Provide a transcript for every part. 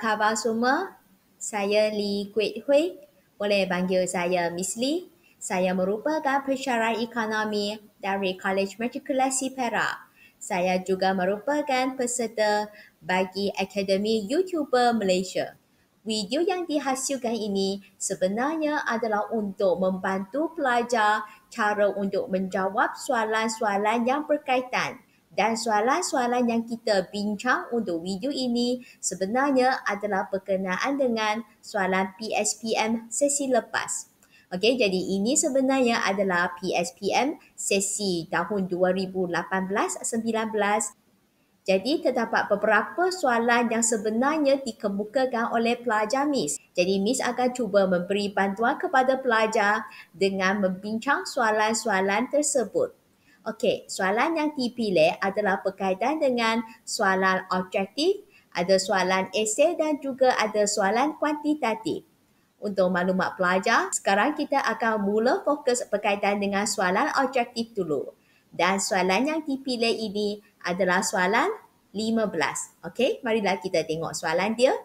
khabar semua? Saya Lee Kuit Hui. Boleh panggil saya Miss Lee. Saya merupakan pesara ekonomi dari College Matrikulasi Perak. Saya juga merupakan peserta bagi Akademi YouTuber Malaysia. Video yang dihasilkan ini sebenarnya adalah untuk membantu pelajar cara untuk menjawab soalan-soalan yang berkaitan dan soalan-soalan yang kita bincang untuk video ini sebenarnya adalah berkenaan dengan soalan PSPM sesi lepas. Okey, jadi ini sebenarnya adalah PSPM sesi tahun 2018-19. Jadi terdapat beberapa soalan yang sebenarnya dikemukakan oleh pelajar Miss. Jadi Miss akan cuba memberi bantuan kepada pelajar dengan membincang soalan-soalan tersebut. Okey, soalan yang dipilih adalah berkaitan dengan soalan objektif, ada soalan esei dan juga ada soalan kuantitatif. Untuk maklumat pelajar, sekarang kita akan mula fokus berkaitan dengan soalan objektif dulu. Dan soalan yang dipilih ini adalah soalan 15. Okey, marilah kita tengok soalan dia.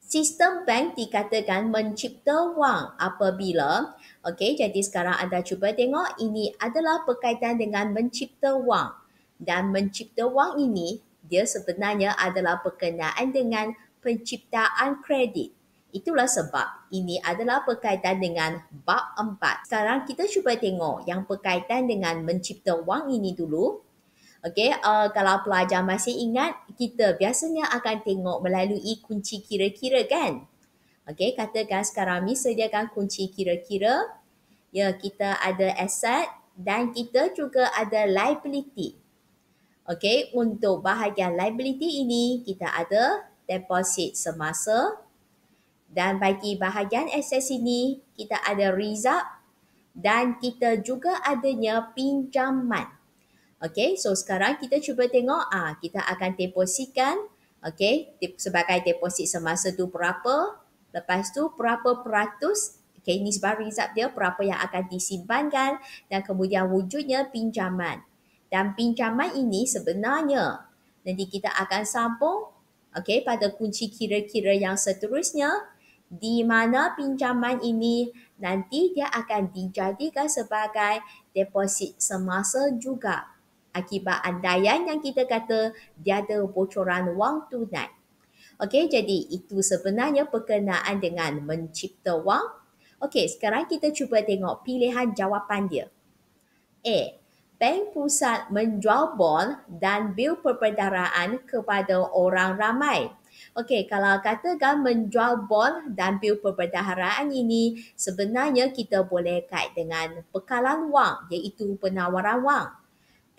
Sistem bank dikatakan mencipta wang apabila Okey, jadi sekarang anda cuba tengok ini adalah berkaitan dengan mencipta wang. Dan mencipta wang ini, dia sebenarnya adalah berkenaan dengan penciptaan kredit. Itulah sebab ini adalah berkaitan dengan bab empat. Sekarang kita cuba tengok yang berkaitan dengan mencipta wang ini dulu. Okey, uh, kalau pelajar masih ingat, kita biasanya akan tengok melalui kunci kira-kira kan? Okey, katakan sekarang ni sediakan kunci kira-kira. Ya, kita ada aset dan kita juga ada liability. Okey, untuk bahagian liability ini kita ada deposit semasa dan bagi bahagian aset ini kita ada result dan kita juga adanya pinjaman. Okey, so sekarang kita cuba tengok ah kita akan depositkan okey sebagai deposit semasa tu berapa? Lepas tu berapa peratus okay, nisbah rizab dia, berapa yang akan disimpankan dan kemudian wujudnya pinjaman. Dan pinjaman ini sebenarnya nanti kita akan sambung okay, pada kunci kira-kira yang seterusnya di mana pinjaman ini nanti dia akan dijadikan sebagai deposit semasa juga akibat andaian yang kita kata dia ada bocoran wang tunai. Okey, jadi itu sebenarnya perkenaan dengan mencipta wang. Okey, sekarang kita cuba tengok pilihan jawapan dia. A. Bank pusat menjual bon dan bil perbendaharaan kepada orang ramai. Okey, kalau katakan menjual bon dan bil perbendaharaan ini sebenarnya kita boleh kait dengan bekalan wang iaitu penawaran wang.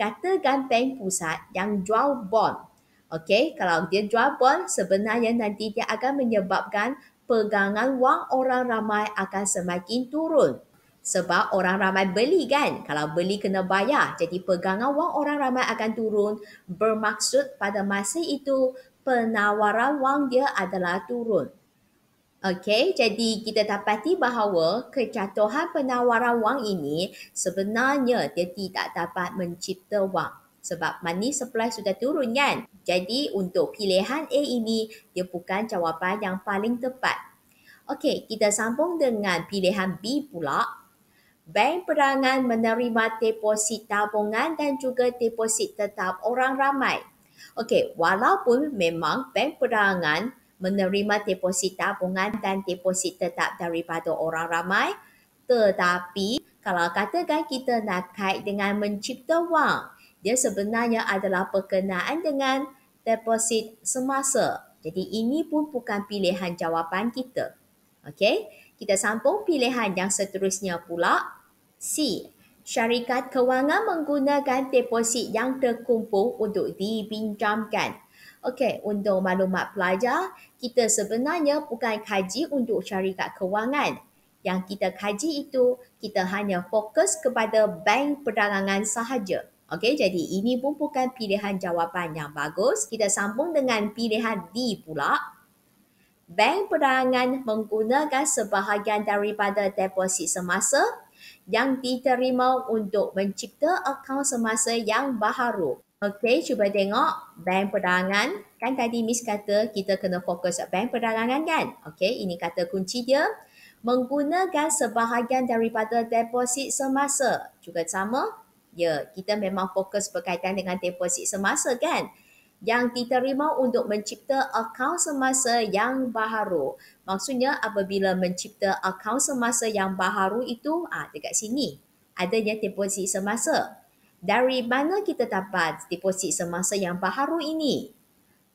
Katakan bank pusat yang jual bond Okey, kalau dia drop pun sebenarnya nanti dia akan menyebabkan pegangan wang orang ramai akan semakin turun. Sebab orang ramai beli kan? Kalau beli kena bayar. Jadi pegangan wang orang ramai akan turun. Bermaksud pada masa itu penawaran wang dia adalah turun. Okey, jadi kita dapati bahawa kejatuhan penawaran wang ini sebenarnya dia tidak dapat mencipta wang sebab money supply sudah turun kan. Jadi untuk pilihan A ini, dia bukan jawapan yang paling tepat. Okey, kita sambung dengan pilihan B pula. Bank perangan menerima deposit tabungan dan juga deposit tetap orang ramai. Okey, walaupun memang bank perangan menerima deposit tabungan dan deposit tetap daripada orang ramai, tetapi kalau katakan kita nak kait dengan mencipta wang, dia sebenarnya adalah berkenaan dengan deposit semasa. Jadi ini pun bukan pilihan jawapan kita. Okey, kita sambung pilihan yang seterusnya pula. C. Syarikat kewangan menggunakan deposit yang terkumpul untuk dipinjamkan. Okey, untuk maklumat pelajar, kita sebenarnya bukan kaji untuk syarikat kewangan. Yang kita kaji itu, kita hanya fokus kepada bank perdagangan sahaja. Okey, jadi ini pun bukan pilihan jawapan yang bagus. Kita sambung dengan pilihan D pula. Bank perdagangan menggunakan sebahagian daripada deposit semasa yang diterima untuk mencipta akaun semasa yang baharu. Okey, cuba tengok bank perdagangan Kan tadi Miss kata kita kena fokus bank perdagangan kan? Okey, ini kata kunci dia. Menggunakan sebahagian daripada deposit semasa. Juga sama, Ya, kita memang fokus berkaitan dengan deposit semasa kan? Yang diterima untuk mencipta akaun semasa yang baharu. Maksudnya apabila mencipta akaun semasa yang baharu itu, ah dekat sini, adanya deposit semasa. Dari mana kita dapat deposit semasa yang baharu ini?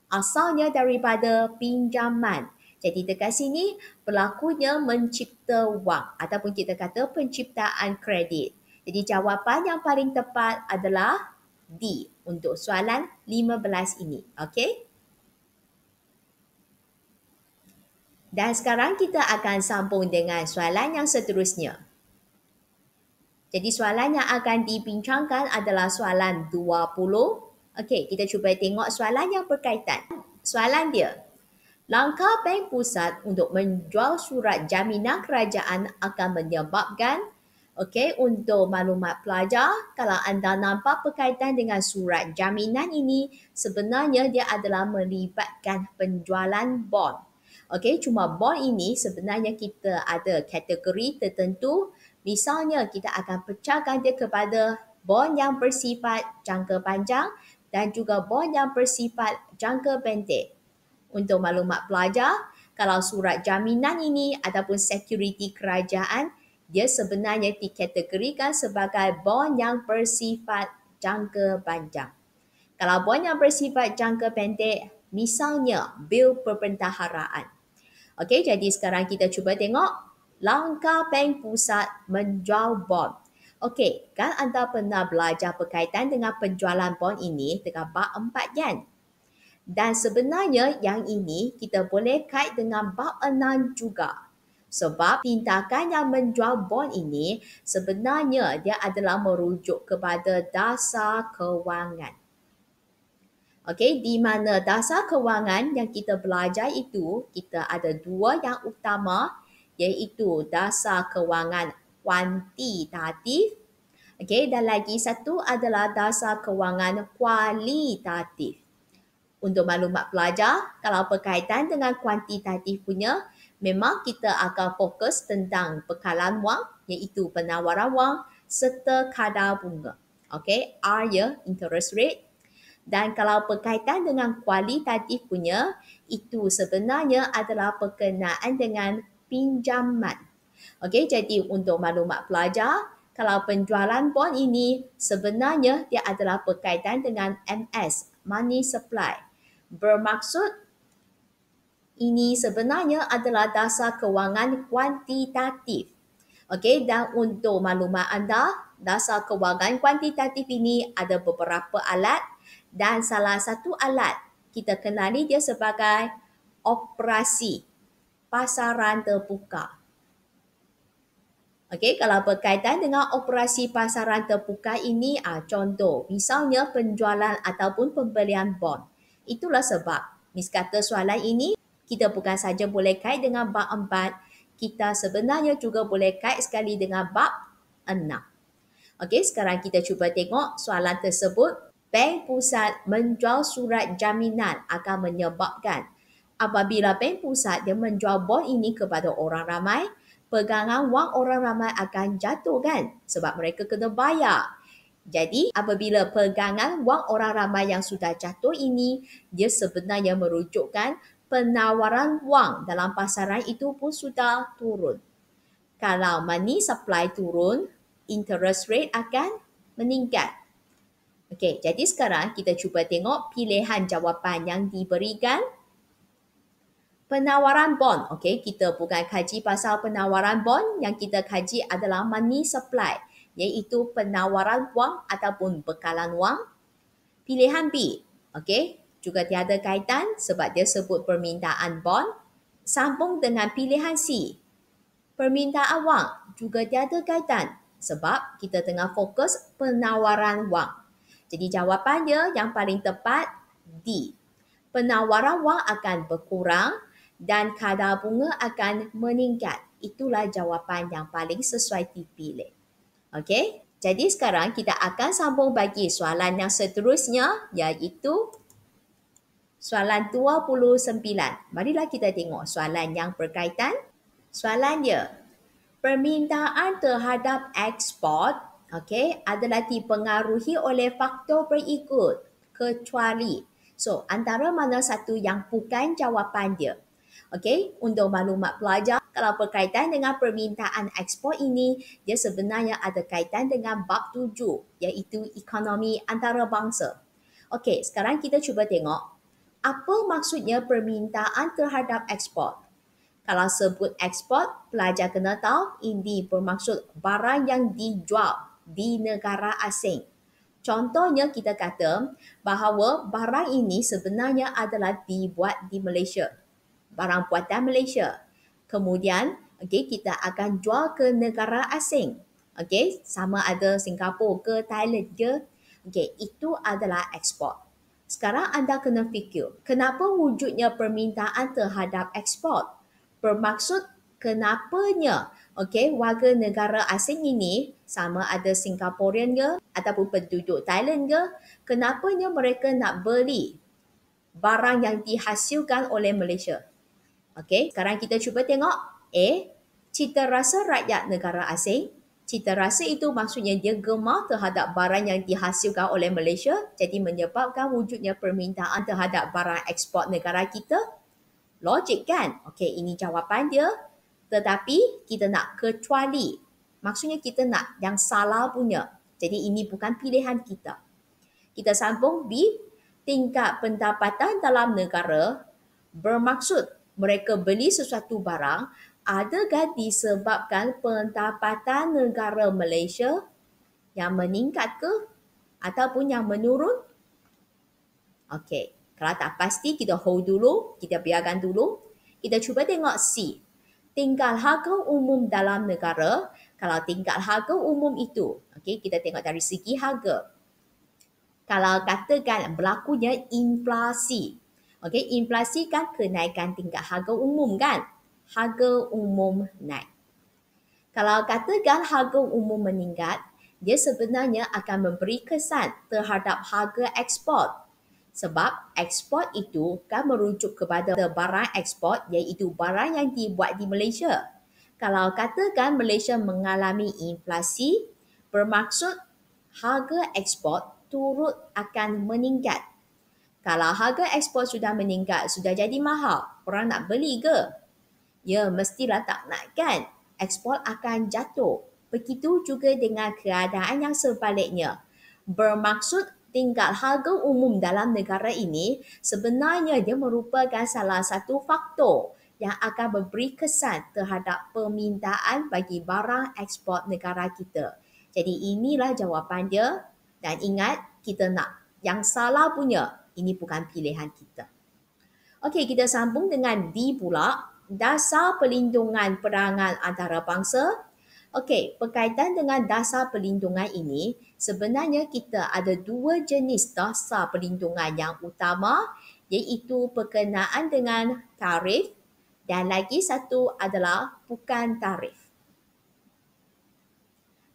Asalnya daripada pinjaman. Jadi dekat sini pelakunya mencipta wang ataupun kita kata penciptaan kredit. Jadi jawapan yang paling tepat adalah D untuk soalan 15 ini. Okey? Dan sekarang kita akan sambung dengan soalan yang seterusnya. Jadi soalan yang akan dibincangkan adalah soalan 20. Okey, kita cuba tengok soalan yang berkaitan. Soalan dia, langkah bank pusat untuk menjual surat jaminan kerajaan akan menyebabkan Okey, untuk maklumat pelajar, kalau anda nampak berkaitan dengan surat jaminan ini, sebenarnya dia adalah melibatkan penjualan bond. Okey, cuma bond ini sebenarnya kita ada kategori tertentu. Misalnya, kita akan pecahkan dia kepada bond yang bersifat jangka panjang dan juga bond yang bersifat jangka pendek. Untuk maklumat pelajar, kalau surat jaminan ini ataupun security kerajaan, dia sebenarnya dikategorikan sebagai bond yang bersifat jangka panjang. Kalau bond yang bersifat jangka pendek, misalnya bil perbendaharaan. Okey, jadi sekarang kita cuba tengok langkah bank pusat menjual bond. Okey, kan anda pernah belajar berkaitan dengan penjualan bond ini dengan bab empat kan? Dan sebenarnya yang ini kita boleh kait dengan bab enam juga sebab tindakan yang menjual bond ini sebenarnya dia adalah merujuk kepada dasar kewangan. Okey, di mana dasar kewangan yang kita belajar itu, kita ada dua yang utama iaitu dasar kewangan kuantitatif. Okey, dan lagi satu adalah dasar kewangan kualitatif. Untuk maklumat pelajar, kalau berkaitan dengan kuantitatif punya, memang kita akan fokus tentang bekalan wang iaitu penawaran wang serta kadar bunga. Okay, R ya, interest rate. Dan kalau berkaitan dengan kualitatif punya, itu sebenarnya adalah perkenaan dengan pinjaman. Okay, jadi untuk maklumat pelajar, kalau penjualan bond ini sebenarnya dia adalah berkaitan dengan MS, money supply. Bermaksud ini sebenarnya adalah dasar kewangan kuantitatif. Okey, dan untuk maklumat anda, dasar kewangan kuantitatif ini ada beberapa alat dan salah satu alat kita kenali dia sebagai operasi pasaran terbuka. Okey, kalau berkaitan dengan operasi pasaran terbuka ini, ah, contoh misalnya penjualan ataupun pembelian bond. Itulah sebab Miss soalan ini kita bukan saja boleh kait dengan bab empat, kita sebenarnya juga boleh kait sekali dengan bab enam. Okey, sekarang kita cuba tengok soalan tersebut. Bank pusat menjual surat jaminan akan menyebabkan apabila bank pusat dia menjual bon ini kepada orang ramai, pegangan wang orang ramai akan jatuh kan sebab mereka kena bayar. Jadi apabila pegangan wang orang ramai yang sudah jatuh ini, dia sebenarnya merujukkan penawaran wang dalam pasaran itu pun sudah turun. Kalau money supply turun, interest rate akan meningkat. Okey, jadi sekarang kita cuba tengok pilihan jawapan yang diberikan. Penawaran bond. Okey, kita bukan kaji pasal penawaran bond. Yang kita kaji adalah money supply. Iaitu penawaran wang ataupun bekalan wang. Pilihan B. Okey, juga tiada kaitan sebab dia sebut permintaan bond sambung dengan pilihan C. Permintaan wang juga tiada kaitan sebab kita tengah fokus penawaran wang. Jadi jawapannya yang paling tepat D. Penawaran wang akan berkurang dan kadar bunga akan meningkat. Itulah jawapan yang paling sesuai dipilih. Okey, jadi sekarang kita akan sambung bagi soalan yang seterusnya iaitu Soalan 29. Marilah kita tengok soalan yang berkaitan. Soalan dia, permintaan terhadap ekspor okay, adalah dipengaruhi oleh faktor berikut kecuali. So, antara mana satu yang bukan jawapan dia. Okay, untuk maklumat pelajar, kalau berkaitan dengan permintaan ekspor ini, dia sebenarnya ada kaitan dengan bab tujuh iaitu ekonomi antarabangsa. Okey, sekarang kita cuba tengok apa maksudnya permintaan terhadap ekspor. Kalau sebut ekspor, pelajar kena tahu ini bermaksud barang yang dijual di negara asing. Contohnya kita kata bahawa barang ini sebenarnya adalah dibuat di Malaysia. Barang buatan Malaysia. Kemudian okay, kita akan jual ke negara asing. Okay, sama ada Singapura ke Thailand ke. Okay, itu adalah ekspor. Sekarang anda kena fikir, kenapa wujudnya permintaan terhadap ekspor? Bermaksud kenapanya okay, warga negara asing ini sama ada Singaporean ke ataupun penduduk Thailand ke, kenapanya mereka nak beli barang yang dihasilkan oleh Malaysia? Okay, sekarang kita cuba tengok eh, Cita rasa rakyat negara asing cita rasa itu maksudnya dia gemar terhadap barang yang dihasilkan oleh Malaysia jadi menyebabkan wujudnya permintaan terhadap barang ekspor negara kita? Logik kan? Okey, ini jawapan dia. Tetapi kita nak kecuali. Maksudnya kita nak yang salah punya. Jadi ini bukan pilihan kita. Kita sambung B. Tingkat pendapatan dalam negara bermaksud mereka beli sesuatu barang adakah disebabkan pendapatan negara Malaysia yang meningkat ke ataupun yang menurun? Okey, kalau tak pasti kita hold dulu, kita biarkan dulu. Kita cuba tengok C. Tinggal harga umum dalam negara, kalau tinggal harga umum itu, okey kita tengok dari segi harga. Kalau katakan berlakunya inflasi. Okey, inflasi kan kenaikan tingkat harga umum kan? harga umum naik. Kalau katakan harga umum meningkat, dia sebenarnya akan memberi kesan terhadap harga ekspor. Sebab ekspor itu kan merujuk kepada barang ekspor iaitu barang yang dibuat di Malaysia. Kalau katakan Malaysia mengalami inflasi, bermaksud harga ekspor turut akan meningkat. Kalau harga ekspor sudah meningkat, sudah jadi mahal, orang nak beli ke? Ya, mestilah tak nak kan? Ekspor akan jatuh. Begitu juga dengan keadaan yang sebaliknya. Bermaksud tinggal harga umum dalam negara ini sebenarnya dia merupakan salah satu faktor yang akan memberi kesan terhadap permintaan bagi barang ekspor negara kita. Jadi inilah jawapan dia dan ingat kita nak yang salah punya ini bukan pilihan kita. Okey, kita sambung dengan D pula dasar perlindungan perangan antarabangsa. Okey, berkaitan dengan dasar pelindungan ini, sebenarnya kita ada dua jenis dasar pelindungan yang utama iaitu perkenaan dengan tarif dan lagi satu adalah bukan tarif.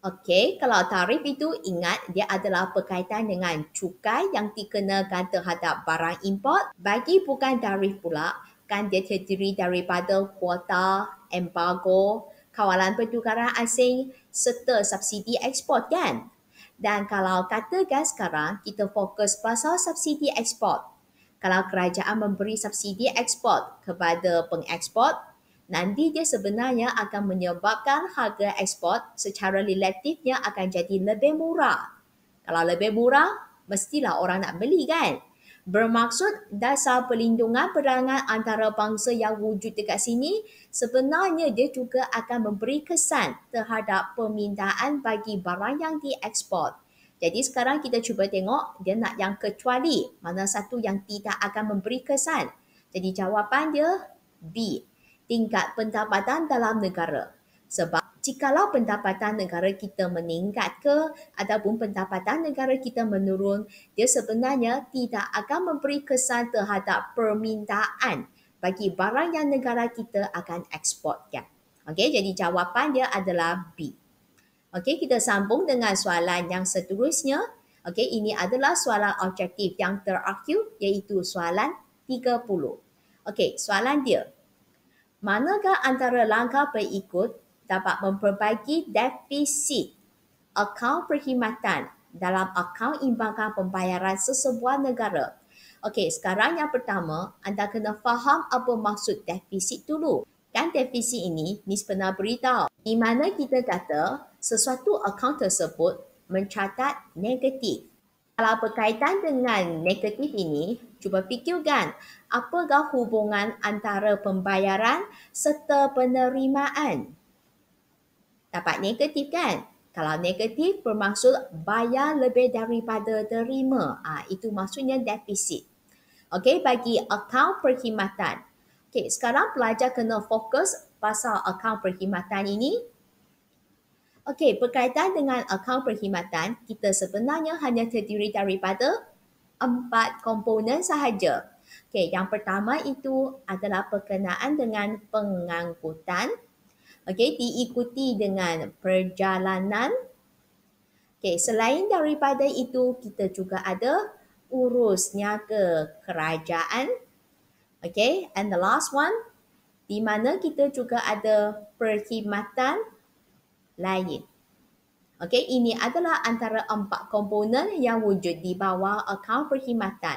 Okey, kalau tarif itu ingat dia adalah berkaitan dengan cukai yang dikenakan terhadap barang import. Bagi bukan tarif pula, melakukan dia terdiri daripada kuota embargo kawalan pertukaran asing serta subsidi ekspor kan. Dan kalau katakan sekarang kita fokus pasal subsidi ekspor. Kalau kerajaan memberi subsidi ekspor kepada pengekspor, nanti dia sebenarnya akan menyebabkan harga ekspor secara relatifnya akan jadi lebih murah. Kalau lebih murah, mestilah orang nak beli kan? Bermaksud dasar perlindungan perangan antara bangsa yang wujud dekat sini sebenarnya dia juga akan memberi kesan terhadap permintaan bagi barang yang diekspor. Jadi sekarang kita cuba tengok dia nak yang kecuali mana satu yang tidak akan memberi kesan. Jadi jawapan dia B. Tingkat pendapatan dalam negara. Sebab jikalau pendapatan negara kita meningkat ke ataupun pendapatan negara kita menurun, dia sebenarnya tidak akan memberi kesan terhadap permintaan bagi barang yang negara kita akan eksportkan. Okey, jadi jawapan dia adalah B. Okey, kita sambung dengan soalan yang seterusnya. Okey, ini adalah soalan objektif yang terakhir iaitu soalan 30. Okey, soalan dia. Manakah antara langkah berikut dapat memperbaiki defisit akaun perkhidmatan dalam akaun imbangkan pembayaran sesebuah negara. Okey, sekarang yang pertama, anda kena faham apa maksud defisit dulu. Dan defisit ini, Miss pernah beritahu, di mana kita kata sesuatu akaun tersebut mencatat negatif. Kalau berkaitan dengan negatif ini, cuba fikirkan apakah hubungan antara pembayaran serta penerimaan dapat negatif kan? Kalau negatif bermaksud bayar lebih daripada terima. Ah, itu maksudnya defisit. Okey, bagi akaun perkhidmatan. Okey, sekarang pelajar kena fokus pasal akaun perkhidmatan ini. Okey, berkaitan dengan akaun perkhidmatan, kita sebenarnya hanya terdiri daripada empat komponen sahaja. Okey, yang pertama itu adalah perkenaan dengan pengangkutan. Okey, diikuti dengan perjalanan. Okey, selain daripada itu, kita juga ada urus niaga kerajaan. Okey, and the last one, di mana kita juga ada perkhidmatan lain. Okey, ini adalah antara empat komponen yang wujud di bawah akaun perkhidmatan.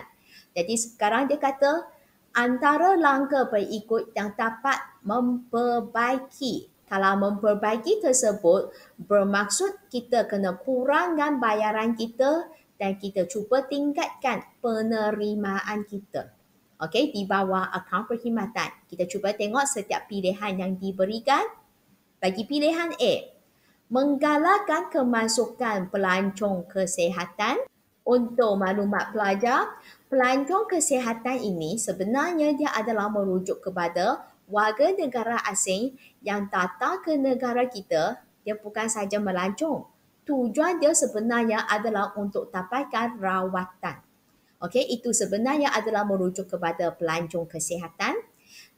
Jadi sekarang dia kata antara langkah berikut yang dapat memperbaiki kalau memperbaiki tersebut bermaksud kita kena kurangkan bayaran kita dan kita cuba tingkatkan penerimaan kita. Okey, di bawah akaun perkhidmatan, kita cuba tengok setiap pilihan yang diberikan. Bagi pilihan A, menggalakkan kemasukan pelancong kesihatan. Untuk maklumat pelajar, pelancong kesihatan ini sebenarnya dia adalah merujuk kepada warga negara asing yang datang ke negara kita, dia bukan saja melancong. Tujuan dia sebenarnya adalah untuk dapatkan rawatan. Okey, itu sebenarnya adalah merujuk kepada pelancong kesihatan.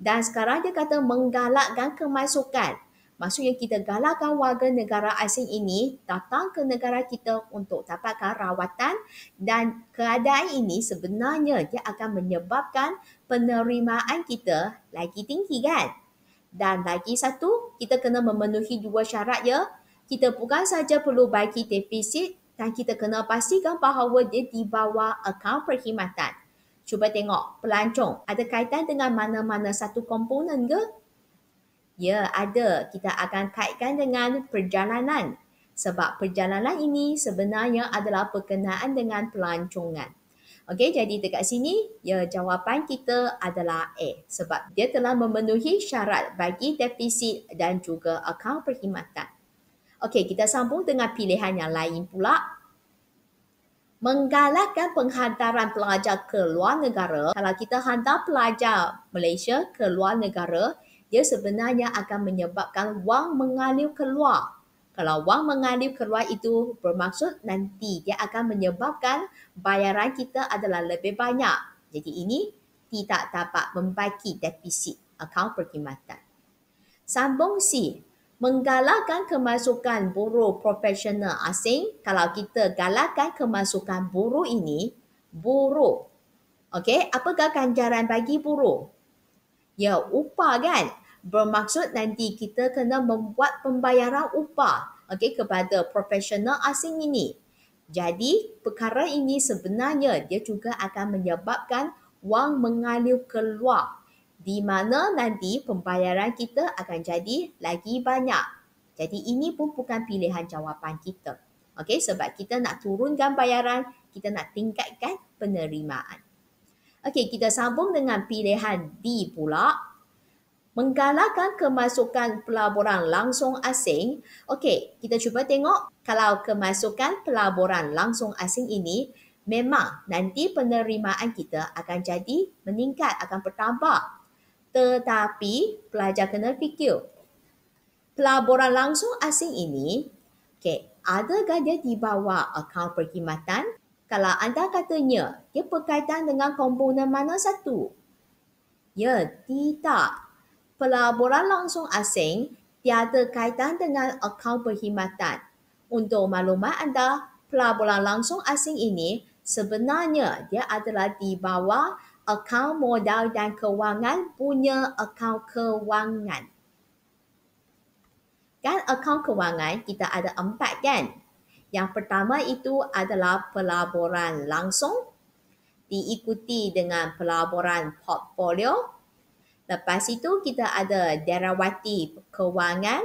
Dan sekarang dia kata menggalakkan kemasukan Maksudnya kita galakkan warga negara asing ini datang ke negara kita untuk dapatkan rawatan dan keadaan ini sebenarnya dia akan menyebabkan penerimaan kita lagi tinggi kan? Dan lagi satu, kita kena memenuhi dua syarat ya. Kita bukan saja perlu bagi defisit dan kita kena pastikan bahawa dia di bawah akaun perkhidmatan. Cuba tengok pelancong ada kaitan dengan mana-mana satu komponen ke? Ya, ada. Kita akan kaitkan dengan perjalanan. Sebab perjalanan ini sebenarnya adalah perkenaan dengan pelancongan. Okey, jadi dekat sini, ya jawapan kita adalah A. Sebab dia telah memenuhi syarat bagi defisit dan juga akaun perkhidmatan. Okey, kita sambung dengan pilihan yang lain pula. Menggalakkan penghantaran pelajar ke luar negara. Kalau kita hantar pelajar Malaysia ke luar negara, dia sebenarnya akan menyebabkan wang mengalir keluar. Kalau wang mengalir keluar itu bermaksud nanti dia akan menyebabkan bayaran kita adalah lebih banyak. Jadi ini tidak dapat membaiki defisit akaun perkhidmatan. Sambung C, menggalakkan kemasukan buruh profesional asing. Kalau kita galakkan kemasukan buruh ini, buruh. Okey, apakah ganjaran bagi buruh? ya upah kan bermaksud nanti kita kena membuat pembayaran upah okay kepada profesional asing ini jadi perkara ini sebenarnya dia juga akan menyebabkan wang mengalir keluar di mana nanti pembayaran kita akan jadi lagi banyak jadi ini pun bukan pilihan jawapan kita okay sebab kita nak turunkan bayaran kita nak tingkatkan penerimaan Okey, kita sambung dengan pilihan D pula. Menggalakkan kemasukan pelaburan langsung asing. Okey, kita cuba tengok kalau kemasukan pelaburan langsung asing ini memang nanti penerimaan kita akan jadi meningkat, akan bertambah. Tetapi pelajar kena fikir, pelaburan langsung asing ini, okey, adakah dia di bawah akaun perkhidmatan kalau anda katanya ia berkaitan dengan komponen mana satu? Ya, tidak. Pelaburan langsung asing tiada kaitan dengan akaun perkhidmatan. Untuk maklumat anda, pelaburan langsung asing ini sebenarnya dia adalah di bawah akaun modal dan kewangan punya akaun kewangan. Kan akaun kewangan kita ada empat kan? Yang pertama itu adalah pelaburan langsung diikuti dengan pelaburan portfolio. Lepas itu kita ada derawati kewangan.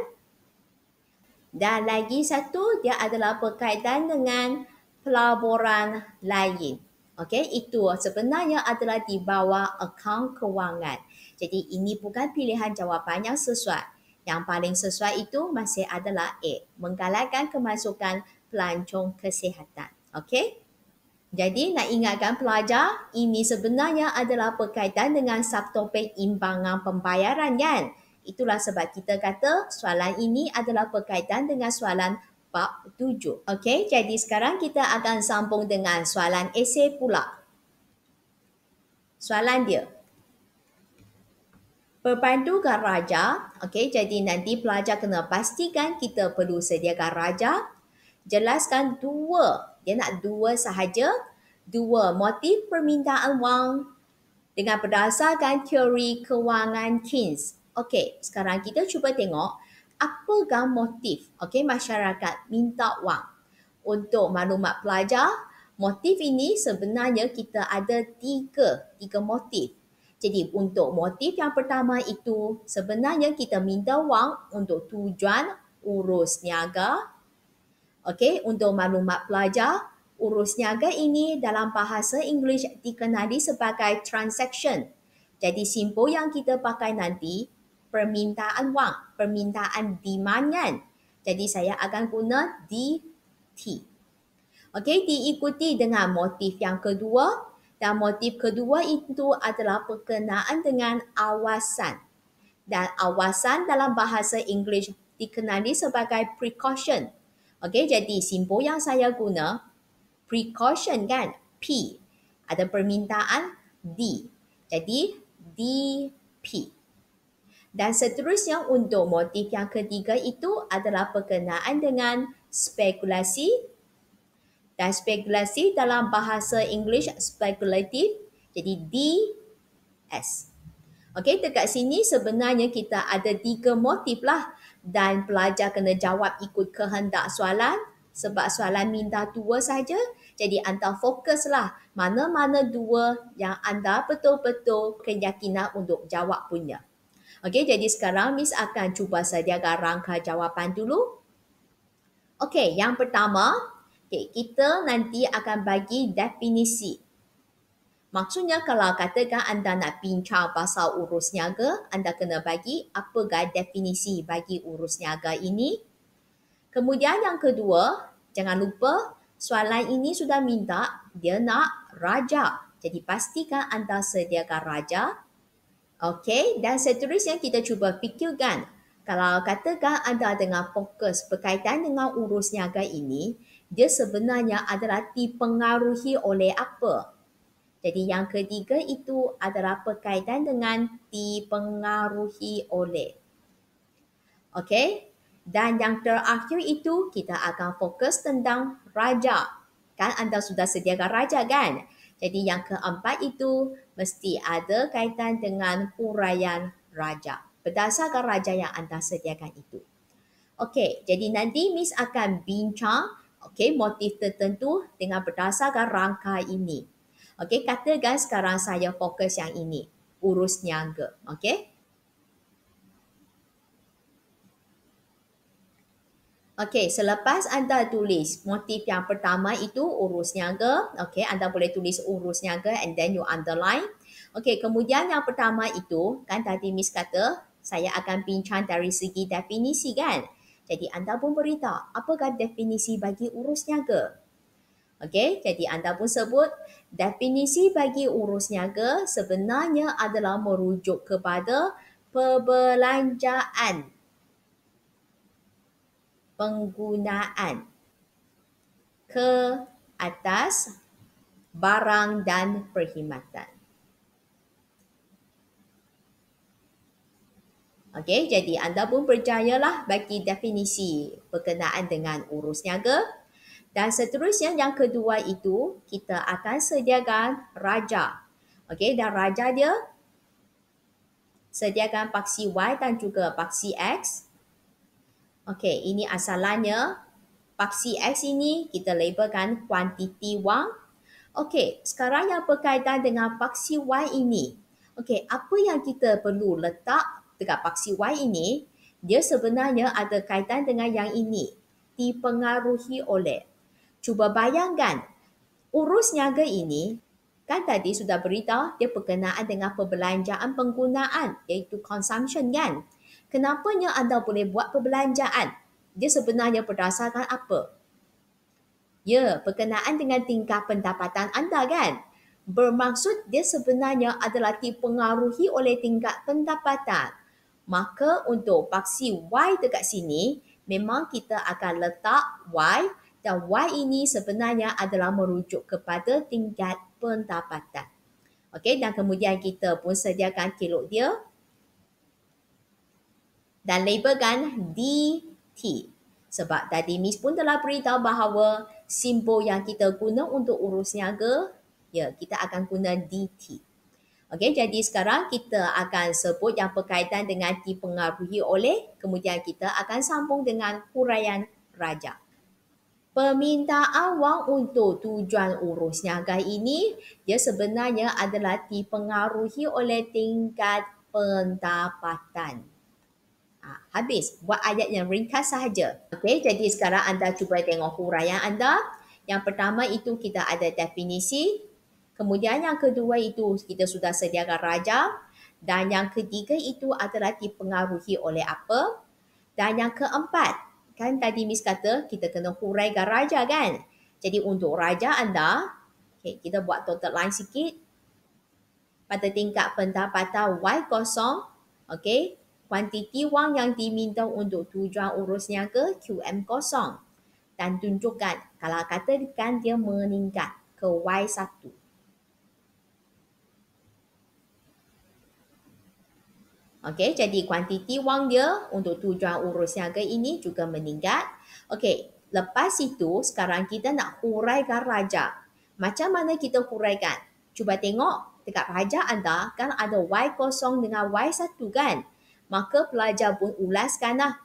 Dan lagi satu dia adalah berkaitan dengan pelaburan lain. Okey, itu sebenarnya adalah di bawah akaun kewangan. Jadi ini bukan pilihan jawapan yang sesuai. Yang paling sesuai itu masih adalah A, menggalakkan kemasukan pelancong kesihatan. Okey? Jadi nak ingatkan pelajar, ini sebenarnya adalah berkaitan dengan subtopik imbangan pembayaran kan? Itulah sebab kita kata soalan ini adalah berkaitan dengan soalan bab tujuh. Okey, jadi sekarang kita akan sambung dengan soalan esei pula. Soalan dia. Berpandu garaja, okey jadi nanti pelajar kena pastikan kita perlu sediakan raja jelaskan dua. Dia nak dua sahaja. Dua motif permintaan wang dengan berdasarkan teori kewangan Keynes. Okey, sekarang kita cuba tengok apa apakah motif okay, masyarakat minta wang. Untuk maklumat pelajar, motif ini sebenarnya kita ada tiga, tiga motif. Jadi untuk motif yang pertama itu sebenarnya kita minta wang untuk tujuan urus niaga Okey, untuk maklumat pelajar, urus niaga ini dalam bahasa English dikenali sebagai transaction. Jadi simbol yang kita pakai nanti permintaan wang, permintaan demandan. Jadi saya akan guna DT. Okey, diikuti dengan motif yang kedua dan motif kedua itu adalah perkenaan dengan awasan. Dan awasan dalam bahasa English dikenali sebagai precaution. Okey, jadi simbol yang saya guna precaution kan? P. Ada permintaan D. Jadi D P. Dan seterusnya untuk motif yang ketiga itu adalah perkenaan dengan spekulasi. Dan spekulasi dalam bahasa English speculative jadi D S. Okey, dekat sini sebenarnya kita ada tiga motif lah dan pelajar kena jawab ikut kehendak soalan sebab soalan minta dua saja. Jadi anda fokuslah mana-mana dua yang anda betul-betul keyakinan untuk jawab punya. Okey, jadi sekarang Miss akan cuba saja rangka jawapan dulu. Okey, yang pertama, okay, kita nanti akan bagi definisi. Maksudnya kalau katakan anda nak bincang pasal urus niaga, anda kena bagi apa gaya definisi bagi urus niaga ini. Kemudian yang kedua, jangan lupa soalan ini sudah minta dia nak raja. Jadi pastikan anda sediakan raja. Okey, dan seterusnya kita cuba fikirkan kalau katakan anda dengan fokus berkaitan dengan urus niaga ini, dia sebenarnya adalah dipengaruhi oleh apa? Jadi yang ketiga itu adalah berkaitan dengan dipengaruhi oleh. Okey. Dan yang terakhir itu kita akan fokus tentang raja. Kan anda sudah sediakan raja kan? Jadi yang keempat itu mesti ada kaitan dengan huraian raja. Berdasarkan raja yang anda sediakan itu. Okey, jadi nanti Miss akan bincang okey motif tertentu dengan berdasarkan rangka ini. Okey, katakan sekarang saya fokus yang ini, urus niaga. Okey? Okey, selepas anda tulis motif yang pertama itu urus niaga. Okey, anda boleh tulis urus niaga and then you underline. Okey, kemudian yang pertama itu, kan tadi Miss kata, saya akan pincang dari segi definisi kan. Jadi anda pun beritahu apakah definisi bagi urus niaga. Okey, jadi anda pun sebut Definisi bagi urus niaga sebenarnya adalah merujuk kepada perbelanjaan, penggunaan ke atas barang dan perkhidmatan. Okey, jadi anda pun percayalah bagi definisi berkenaan dengan urus niaga. Dan seterusnya yang kedua itu kita akan sediakan raja. Okey dan raja dia sediakan paksi Y dan juga paksi X. Okey ini asalannya paksi X ini kita labelkan kuantiti wang. Okey sekarang yang berkaitan dengan paksi Y ini. Okey apa yang kita perlu letak dekat paksi Y ini dia sebenarnya ada kaitan dengan yang ini dipengaruhi oleh Cuba bayangkan, urus niaga ini, kan tadi sudah beritahu dia berkenaan dengan perbelanjaan penggunaan iaitu consumption kan. Kenapanya anda boleh buat perbelanjaan? Dia sebenarnya berdasarkan apa? Ya, berkenaan dengan tingkat pendapatan anda kan. Bermaksud dia sebenarnya adalah dipengaruhi oleh tingkat pendapatan. Maka untuk paksi Y dekat sini, memang kita akan letak Y dan why ini sebenarnya adalah merujuk kepada tingkat pendapatan. Okey, dan kemudian kita pun sediakan kilok dia dan labelkan DT. Sebab tadi Miss pun telah beritahu bahawa simbol yang kita guna untuk urus niaga, ya, kita akan guna DT. Okey, jadi sekarang kita akan sebut yang berkaitan dengan dipengaruhi oleh, kemudian kita akan sambung dengan huraian rajah. Permintaan wang untuk tujuan urus niaga ini dia sebenarnya adalah dipengaruhi oleh tingkat pendapatan. Ha, habis. Buat ayat yang ringkas sahaja. Okey, jadi sekarang anda cuba tengok huraian anda. Yang pertama itu kita ada definisi. Kemudian yang kedua itu kita sudah sediakan raja. Dan yang ketiga itu adalah dipengaruhi oleh apa. Dan yang keempat, Kan tadi Miss kata kita kena huraikan garaja kan? Jadi untuk raja anda, okay, kita buat total line sikit. Pada tingkat pendapatan Y kosong, okay, kuantiti wang yang diminta untuk tujuan urus niaga QM kosong. Dan tunjukkan kalau katakan dia meningkat ke Y satu. Okey, jadi kuantiti wang dia untuk tujuan urus niaga ini juga meningkat. Okey, lepas itu sekarang kita nak huraikan raja. Macam mana kita huraikan? Cuba tengok dekat raja anda kan ada Y kosong dengan Y satu kan? Maka pelajar pun ulaskanlah.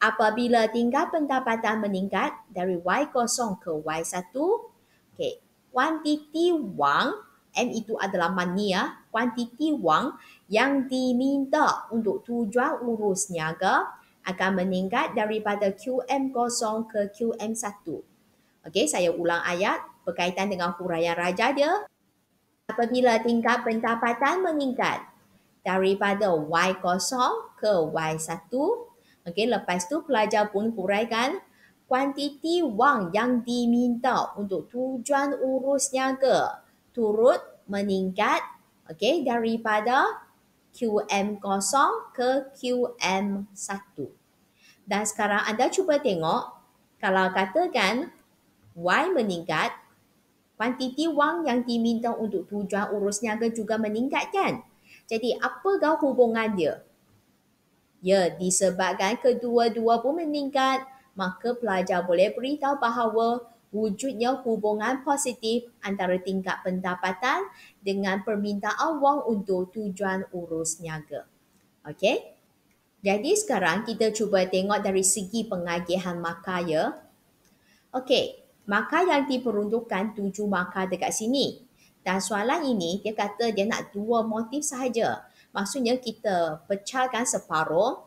Apabila tingkat pendapatan meningkat dari Y kosong ke Y satu, okey, kuantiti wang, M itu adalah money ya, kuantiti wang yang diminta untuk tujuan urus niaga akan meningkat daripada QM0 ke QM1. Okey, saya ulang ayat berkaitan dengan huraian raja dia. Apabila tingkat pendapatan meningkat daripada Y0 ke Y1, okey, lepas tu pelajar pun huraikan kuantiti wang yang diminta untuk tujuan urus niaga turut meningkat okey daripada QM0 ke QM1. Dan sekarang anda cuba tengok, kalau katakan Y meningkat, kuantiti wang yang diminta untuk tujuan urus niaga juga meningkat kan? Jadi apa apakah hubungan dia? Ya, disebabkan kedua-dua pun meningkat, maka pelajar boleh beritahu bahawa wujudnya hubungan positif antara tingkat pendapatan dengan permintaan wang untuk tujuan urus niaga. Okey? Jadi sekarang kita cuba tengok dari segi pengagihan makar ya. Okey, makar yang diperuntukkan tujuh makar dekat sini. Dan soalan ini dia kata dia nak dua motif sahaja. Maksudnya kita pecahkan separuh.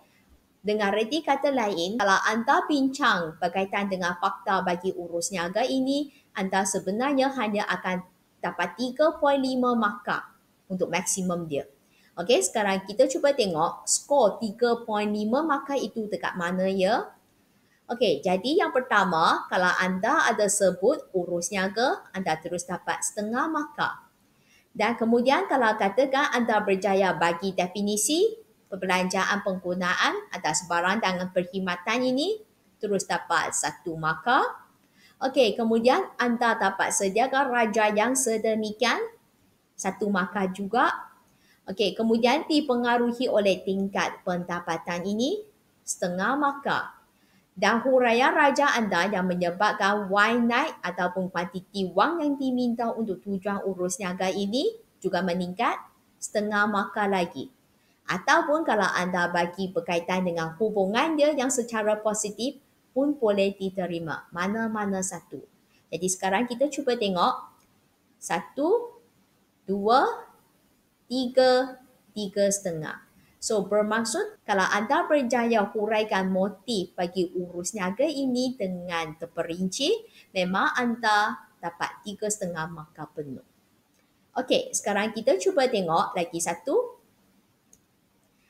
Dengan reti kata lain, kalau anda bincang berkaitan dengan fakta bagi urus niaga ini, anda sebenarnya hanya akan dapat 3.5 maka untuk maksimum dia. Okey, sekarang kita cuba tengok skor 3.5 maka itu dekat mana ya. Okey, jadi yang pertama, kalau anda ada sebut urus niaga, anda terus dapat setengah maka. Dan kemudian kalau katakan anda berjaya bagi definisi perbelanjaan penggunaan atas barang dan perkhidmatan ini, terus dapat satu maka. Okey, kemudian anda dapat sediakan raja yang sedemikian. Satu markah juga. Okey, kemudian dipengaruhi oleh tingkat pendapatan ini. Setengah markah. Dan huraya raja anda yang menyebabkan why night ataupun kuantiti wang yang diminta untuk tujuan urus niaga ini juga meningkat setengah markah lagi. Ataupun kalau anda bagi berkaitan dengan hubungan dia yang secara positif pun boleh diterima. Mana-mana satu. Jadi sekarang kita cuba tengok. Satu, dua, tiga, tiga setengah. So bermaksud kalau anda berjaya huraikan motif bagi urus niaga ini dengan terperinci, memang anda dapat tiga setengah maka penuh. Okey, sekarang kita cuba tengok lagi satu.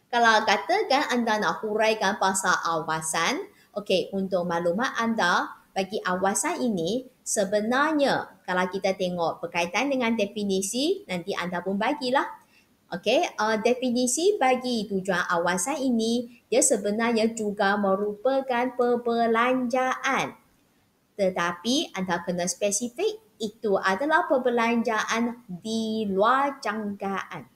Kalau katakan anda nak huraikan pasal awasan, Okey, untuk maklumat anda, bagi awasan ini sebenarnya kalau kita tengok berkaitan dengan definisi, nanti anda pun bagilah. Okey, uh, definisi bagi tujuan awasan ini dia sebenarnya juga merupakan perbelanjaan. Tetapi anda kena spesifik itu adalah perbelanjaan di luar jangkaan.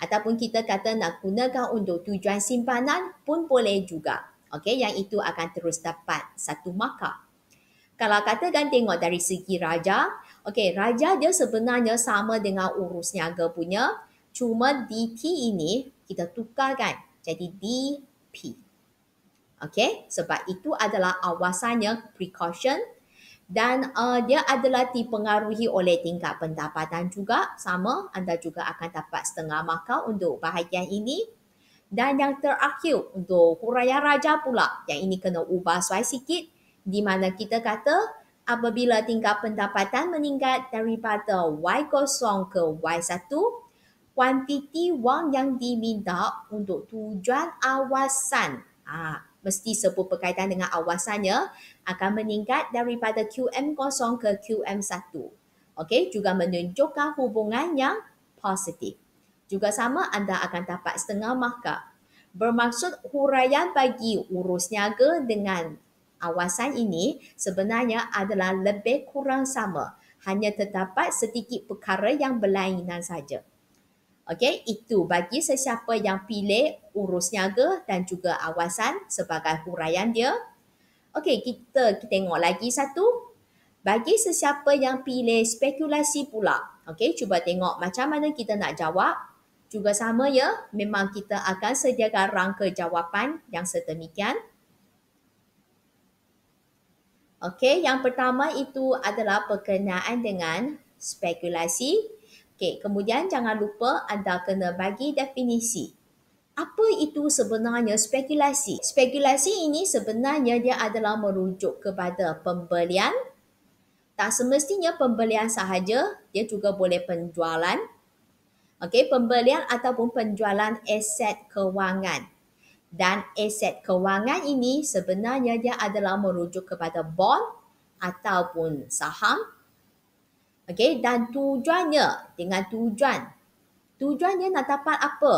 Ataupun kita kata nak gunakan untuk tujuan simpanan pun boleh juga. Okey, yang itu akan terus dapat satu markah. Kalau katakan tengok dari segi raja, okey, raja dia sebenarnya sama dengan urus niaga punya. Cuma DT ini kita tukar kan, jadi DP. Okey, sebab itu adalah awasannya precaution dan uh, dia adalah dipengaruhi oleh tingkat pendapatan juga. Sama, anda juga akan dapat setengah markah untuk bahagian ini. Dan yang terakhir untuk Huraya Raja pula, yang ini kena ubah suai sikit, di mana kita kata apabila tingkat pendapatan meningkat daripada Y0 ke Y1, kuantiti wang yang diminta untuk tujuan awasan ha, mesti sebut berkaitan dengan awasannya akan meningkat daripada QM0 ke QM1. Okey, juga menunjukkan hubungan yang positif. Juga sama anda akan dapat setengah markah. Bermaksud huraian bagi urus niaga dengan awasan ini sebenarnya adalah lebih kurang sama. Hanya terdapat sedikit perkara yang berlainan saja. Okey, itu bagi sesiapa yang pilih urus niaga dan juga awasan sebagai huraian dia. Okey, kita, kita tengok lagi satu. Bagi sesiapa yang pilih spekulasi pula. Okey, cuba tengok macam mana kita nak jawab. Juga sama ya, memang kita akan sediakan rangka jawapan yang sedemikian. Okey, yang pertama itu adalah perkenaan dengan spekulasi. Okey, kemudian jangan lupa anda kena bagi definisi. Apa itu sebenarnya spekulasi? Spekulasi ini sebenarnya dia adalah merujuk kepada pembelian. Tak semestinya pembelian sahaja, dia juga boleh penjualan okay, pembelian ataupun penjualan aset kewangan. Dan aset kewangan ini sebenarnya dia adalah merujuk kepada bond ataupun saham. Okay, dan tujuannya dengan tujuan. Tujuannya nak dapat apa?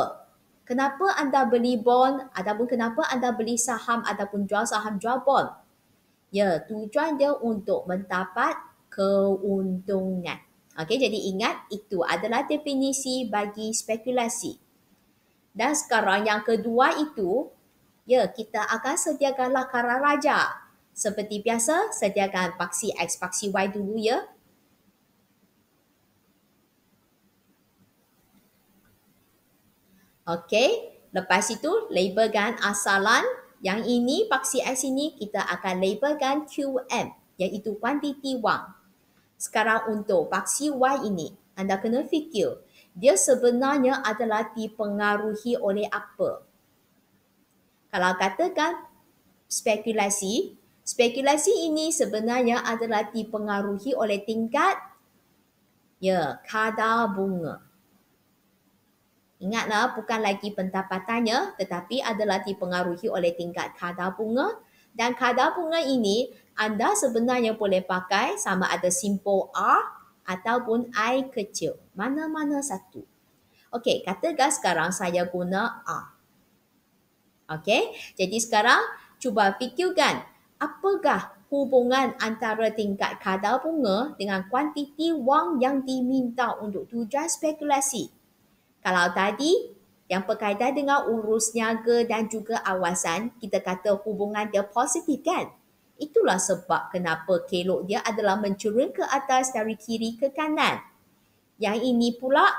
Kenapa anda beli bond ataupun kenapa anda beli saham ataupun jual saham jual bond? Ya, tujuan dia untuk mendapat keuntungan. Okey, jadi ingat itu adalah definisi bagi spekulasi. Dan sekarang yang kedua itu, ya kita akan sediakan lakaran raja. Seperti biasa, sediakan paksi X, paksi Y dulu ya. Okey, lepas itu labelkan asalan. Yang ini paksi X ini kita akan labelkan QM iaitu kuantiti wang. Sekarang untuk baksi Y ini, anda kena fikir dia sebenarnya adalah dipengaruhi oleh apa. Kalau katakan spekulasi, spekulasi ini sebenarnya adalah dipengaruhi oleh tingkat ya, kadar bunga. Ingatlah bukan lagi pendapatannya tetapi adalah dipengaruhi oleh tingkat kadar bunga dan kadar bunga ini anda sebenarnya boleh pakai sama ada simple R ataupun I kecil. Mana-mana satu. Okey, katakan sekarang saya guna a. Okey, jadi sekarang cuba fikirkan apakah hubungan antara tingkat kadar bunga dengan kuantiti wang yang diminta untuk tujuan spekulasi. Kalau tadi yang berkaitan dengan urus niaga dan juga awasan, kita kata hubungan dia positif kan? Itulah sebab kenapa kelok dia adalah mencurun ke atas dari kiri ke kanan. Yang ini pula,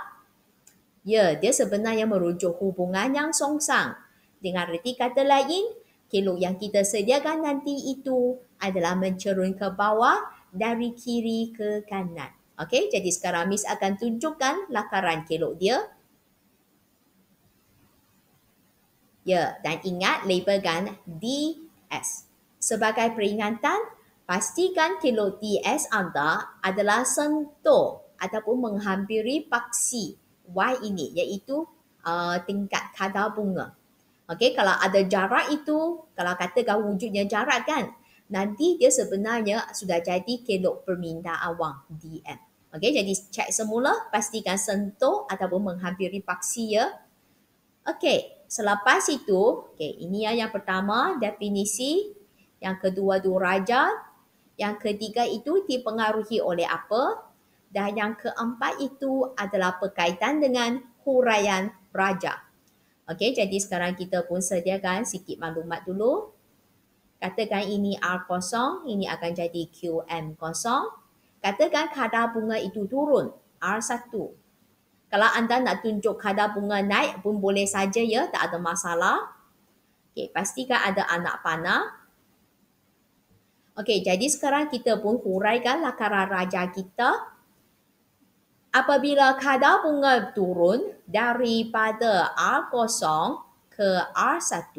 ya, dia sebenarnya merujuk hubungan yang songsang. Dengan reti kata lain, kelok yang kita sediakan nanti itu adalah mencurun ke bawah dari kiri ke kanan. Okey, jadi sekarang Miss akan tunjukkan lakaran kelok dia. Ya, dan ingat labelkan D S. Sebagai peringatan, pastikan kilo DS anda adalah sentuh ataupun menghampiri paksi Y ini iaitu uh, tingkat kadar bunga. Okey, kalau ada jarak itu, kalau katakan wujudnya jarak kan, nanti dia sebenarnya sudah jadi kilo permintaan wang DM. Okey, jadi cek semula, pastikan sentuh ataupun menghampiri paksi ya. Okey, selepas itu, okey, ini yang pertama definisi yang kedua tu raja. Yang ketiga itu dipengaruhi oleh apa. Dan yang keempat itu adalah berkaitan dengan huraian raja. Okey, jadi sekarang kita pun sediakan sikit maklumat dulu. Katakan ini R kosong, ini akan jadi QM kosong. Katakan kadar bunga itu turun, R1. Kalau anda nak tunjuk kadar bunga naik pun boleh saja ya, tak ada masalah. Okey, pastikan ada anak panah. Okey, jadi sekarang kita pun huraikan lakaran raja kita. Apabila kadar bunga turun daripada R0 ke R1,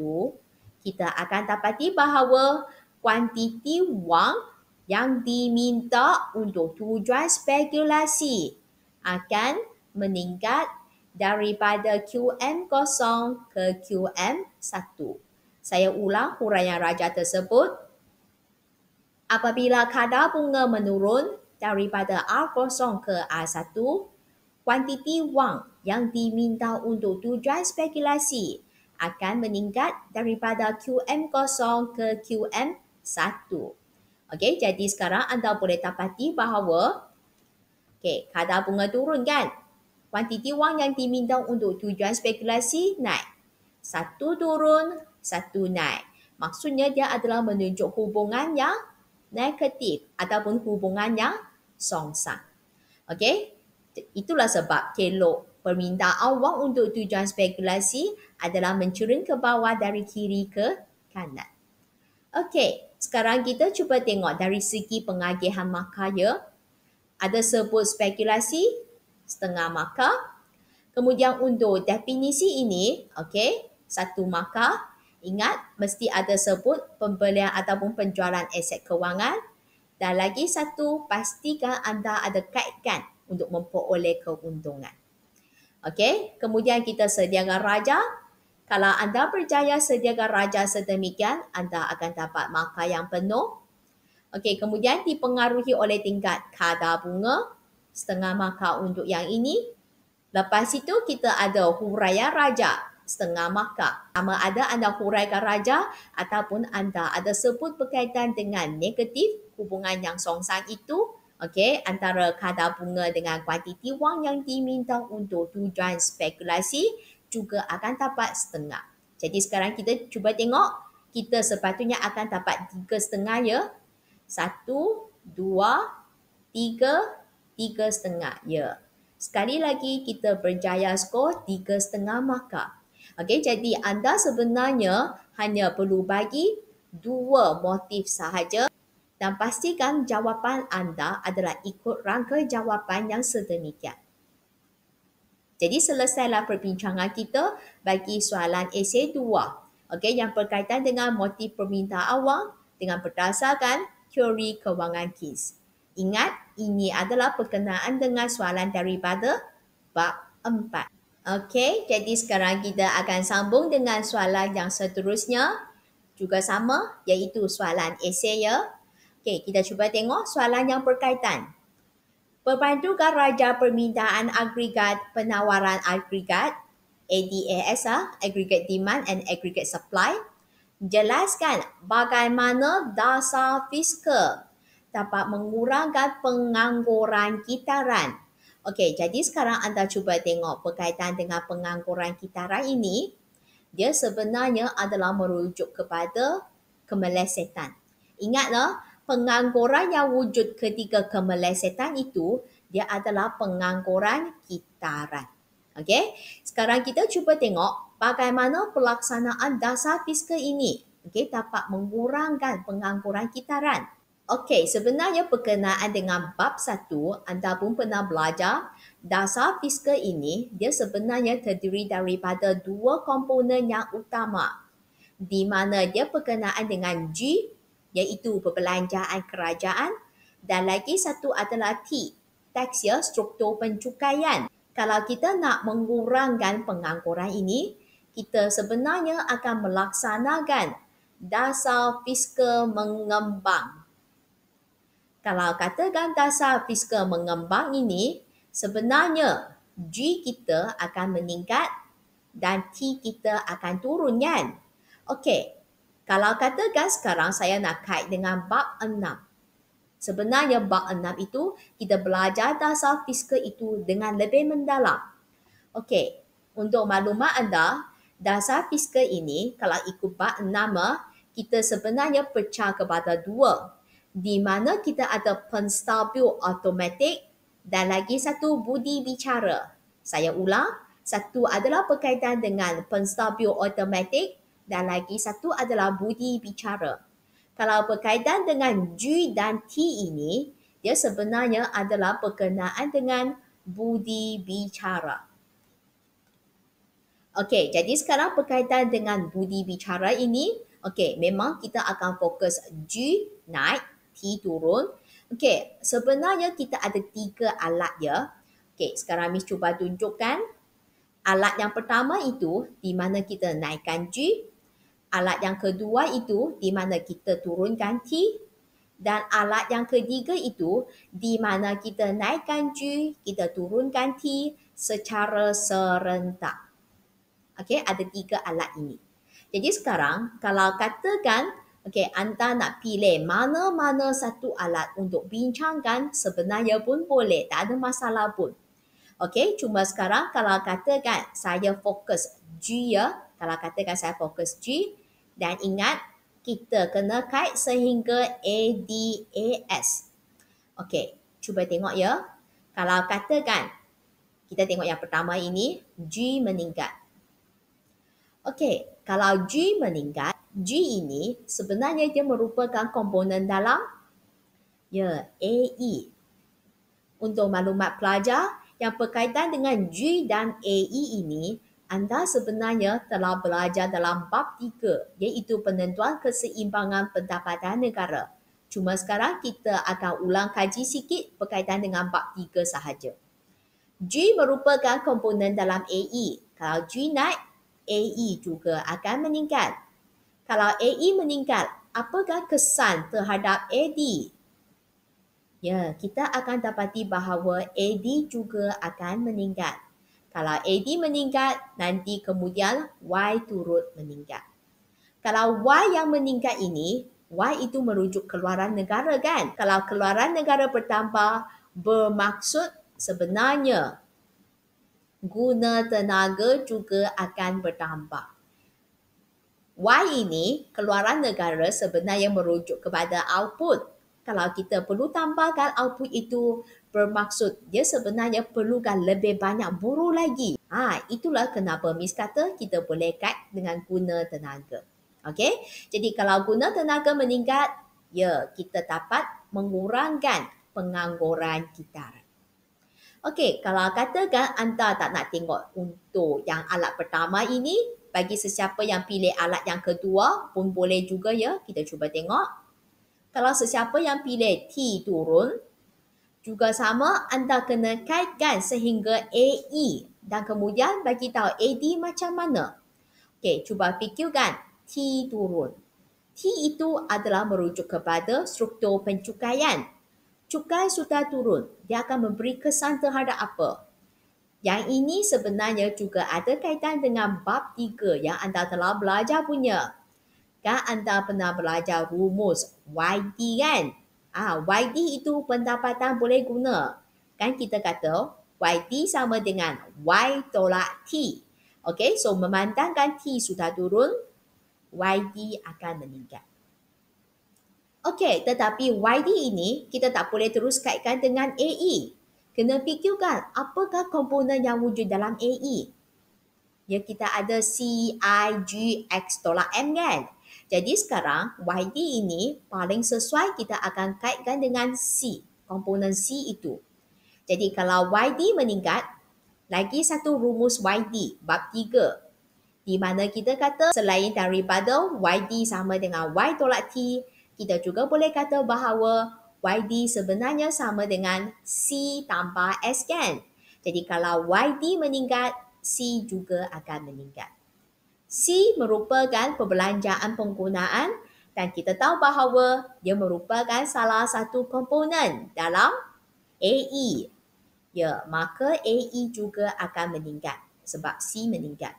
kita akan dapati bahawa kuantiti wang yang diminta untuk tujuan spekulasi akan meningkat daripada QM0 ke QM1. Saya ulang huraian raja tersebut. Apabila kadar bunga menurun daripada R0 ke R1, kuantiti wang yang diminta untuk tujuan spekulasi akan meningkat daripada QM0 ke QM1. Okey, jadi sekarang anda boleh dapati bahawa okey, kadar bunga turun kan? Kuantiti wang yang diminta untuk tujuan spekulasi naik. Satu turun, satu naik. Maksudnya dia adalah menunjuk hubungan yang negatif ataupun hubungan yang songsang. Okey? Itulah sebab telok permintaan wang untuk tujuan spekulasi adalah mencurun ke bawah dari kiri ke kanan. Okey, sekarang kita cuba tengok dari segi pengagihan markah ya. Ada sebut spekulasi, setengah markah. Kemudian untuk definisi ini, okey, satu markah. Ingat, mesti ada sebut pembelian ataupun penjualan aset kewangan. Dan lagi satu, pastikan anda ada kaitkan untuk memperoleh keuntungan. Okey, kemudian kita sediakan raja. Kalau anda berjaya sediakan raja sedemikian, anda akan dapat markah yang penuh. Okey, kemudian dipengaruhi oleh tingkat kadar bunga. Setengah markah untuk yang ini. Lepas itu kita ada huraian raja setengah markah. Sama ada anda huraikan raja ataupun anda ada sebut berkaitan dengan negatif hubungan yang songsang itu okay, antara kadar bunga dengan kuantiti wang yang diminta untuk tujuan spekulasi juga akan dapat setengah. Jadi sekarang kita cuba tengok kita sepatutnya akan dapat tiga setengah ya. Satu, dua, tiga, tiga setengah ya. Sekali lagi kita berjaya skor tiga setengah markah. Okey, jadi anda sebenarnya hanya perlu bagi dua motif sahaja dan pastikan jawapan anda adalah ikut rangka jawapan yang sedemikian. Jadi selesailah perbincangan kita bagi soalan esei dua, Okey, yang berkaitan dengan motif permintaan awal dengan berdasarkan teori kewangan kis. Ingat, ini adalah perkenaan dengan soalan daripada bab empat. Okey, jadi sekarang kita akan sambung dengan soalan yang seterusnya. Juga sama iaitu soalan esay ya. Okey, kita cuba tengok soalan yang berkaitan. Perbantukan raja permintaan agregat penawaran agregat ADAS, ah, Aggregate Demand and Aggregate Supply. Jelaskan bagaimana dasar fiskal dapat mengurangkan pengangguran kitaran Okey, jadi sekarang anda cuba tengok berkaitan dengan pengangguran kitaran ini, dia sebenarnya adalah merujuk kepada kemelesetan. Ingatlah, pengangguran yang wujud ketika kemelesetan itu, dia adalah pengangguran kitaran. Okey, sekarang kita cuba tengok bagaimana pelaksanaan dasar fiskal ini okay, dapat mengurangkan pengangguran kitaran. Okey, sebenarnya perkenaan dengan bab satu, anda pun pernah belajar dasar fiskal ini, dia sebenarnya terdiri daripada dua komponen yang utama di mana dia perkenaan dengan G iaitu perbelanjaan kerajaan dan lagi satu adalah T, tax struktur pencukaian. Kalau kita nak mengurangkan pengangguran ini, kita sebenarnya akan melaksanakan dasar fiskal mengembang kalau katakan dasar fiskal mengembang ini, sebenarnya G kita akan meningkat dan T kita akan turun kan? Okey, kalau katakan sekarang saya nak kait dengan bab enam. Sebenarnya bab enam itu kita belajar dasar fiskal itu dengan lebih mendalam. Okey, untuk maklumat anda, dasar fiskal ini kalau ikut bab 6 eh, kita sebenarnya pecah kepada dua di mana kita ada penstabil automatic dan lagi satu budi bicara. Saya ulang, satu adalah berkaitan dengan penstabil automatic dan lagi satu adalah budi bicara. Kalau berkaitan dengan G dan T ini, dia sebenarnya adalah berkenaan dengan budi bicara. Okey, jadi sekarang berkaitan dengan budi bicara ini, okey, memang kita akan fokus G night hati turun. Okey, sebenarnya kita ada tiga alat ya. Okey, sekarang Miss cuba tunjukkan. Alat yang pertama itu di mana kita naikkan G. Alat yang kedua itu di mana kita turunkan T. Dan alat yang ketiga itu di mana kita naikkan G, kita turunkan T secara serentak. Okey, ada tiga alat ini. Jadi sekarang kalau katakan Okey, anda nak pilih mana-mana satu alat untuk bincangkan sebenarnya pun boleh, tak ada masalah pun. Okey, cuma sekarang kalau katakan saya fokus G ya, kalau katakan saya fokus G dan ingat kita kena kait sehingga A, D, A, S. Okey, cuba tengok ya. Kalau katakan kita tengok yang pertama ini, G meningkat. Okey, kalau G meningkat, G ini sebenarnya dia merupakan komponen dalam ya AE. Untuk maklumat pelajar yang berkaitan dengan G dan AE ini, anda sebenarnya telah belajar dalam bab 3 iaitu penentuan keseimbangan pendapatan negara. Cuma sekarang kita akan ulang kaji sikit berkaitan dengan bab 3 sahaja. G merupakan komponen dalam AE. Kalau G naik, AE juga akan meningkat. Kalau AE meningkat, apakah kesan terhadap AD? Ya, kita akan dapati bahawa AD juga akan meningkat. Kalau AD meningkat, nanti kemudian Y turut meningkat. Kalau Y yang meningkat ini, Y itu merujuk keluaran negara kan? Kalau keluaran negara bertambah, bermaksud sebenarnya guna tenaga juga akan bertambah. Y ini keluaran negara sebenarnya merujuk kepada output. Kalau kita perlu tambahkan output itu bermaksud dia sebenarnya perlukan lebih banyak buruh lagi. Ha, itulah kenapa Miss kata kita boleh kait dengan guna tenaga. Okay? Jadi kalau guna tenaga meningkat, ya kita dapat mengurangkan pengangguran kita. Okey, kalau katakan anda tak nak tengok untuk yang alat pertama ini, bagi sesiapa yang pilih alat yang kedua pun boleh juga ya kita cuba tengok kalau sesiapa yang pilih T turun juga sama anda kena kaitkan sehingga AE dan kemudian bagi tahu AD macam mana okey cuba fikirkan T turun T itu adalah merujuk kepada struktur pencukaian cukai sudah turun dia akan memberi kesan terhadap apa yang ini sebenarnya juga ada kaitan dengan bab tiga yang anda telah belajar punya. Kan anda pernah belajar rumus YD kan? Ah, YD itu pendapatan boleh guna. Kan kita kata YD sama dengan Y tolak T. Okay, so memandangkan T sudah turun, YD akan meningkat. Okay, tetapi YD ini kita tak boleh terus kaitkan dengan AE kena fikirkan apakah komponen yang wujud dalam AE. Ya, kita ada C, I, G, X, tolak M kan? Jadi sekarang YD ini paling sesuai kita akan kaitkan dengan C, komponen C itu. Jadi kalau YD meningkat, lagi satu rumus YD, bab tiga Di mana kita kata selain daripada YD sama dengan Y tolak T, kita juga boleh kata bahawa YD sebenarnya sama dengan C tambah S kan? Jadi kalau YD meningkat, C juga akan meningkat. C merupakan perbelanjaan penggunaan dan kita tahu bahawa dia merupakan salah satu komponen dalam AE. Ya, maka AE juga akan meningkat sebab C meningkat.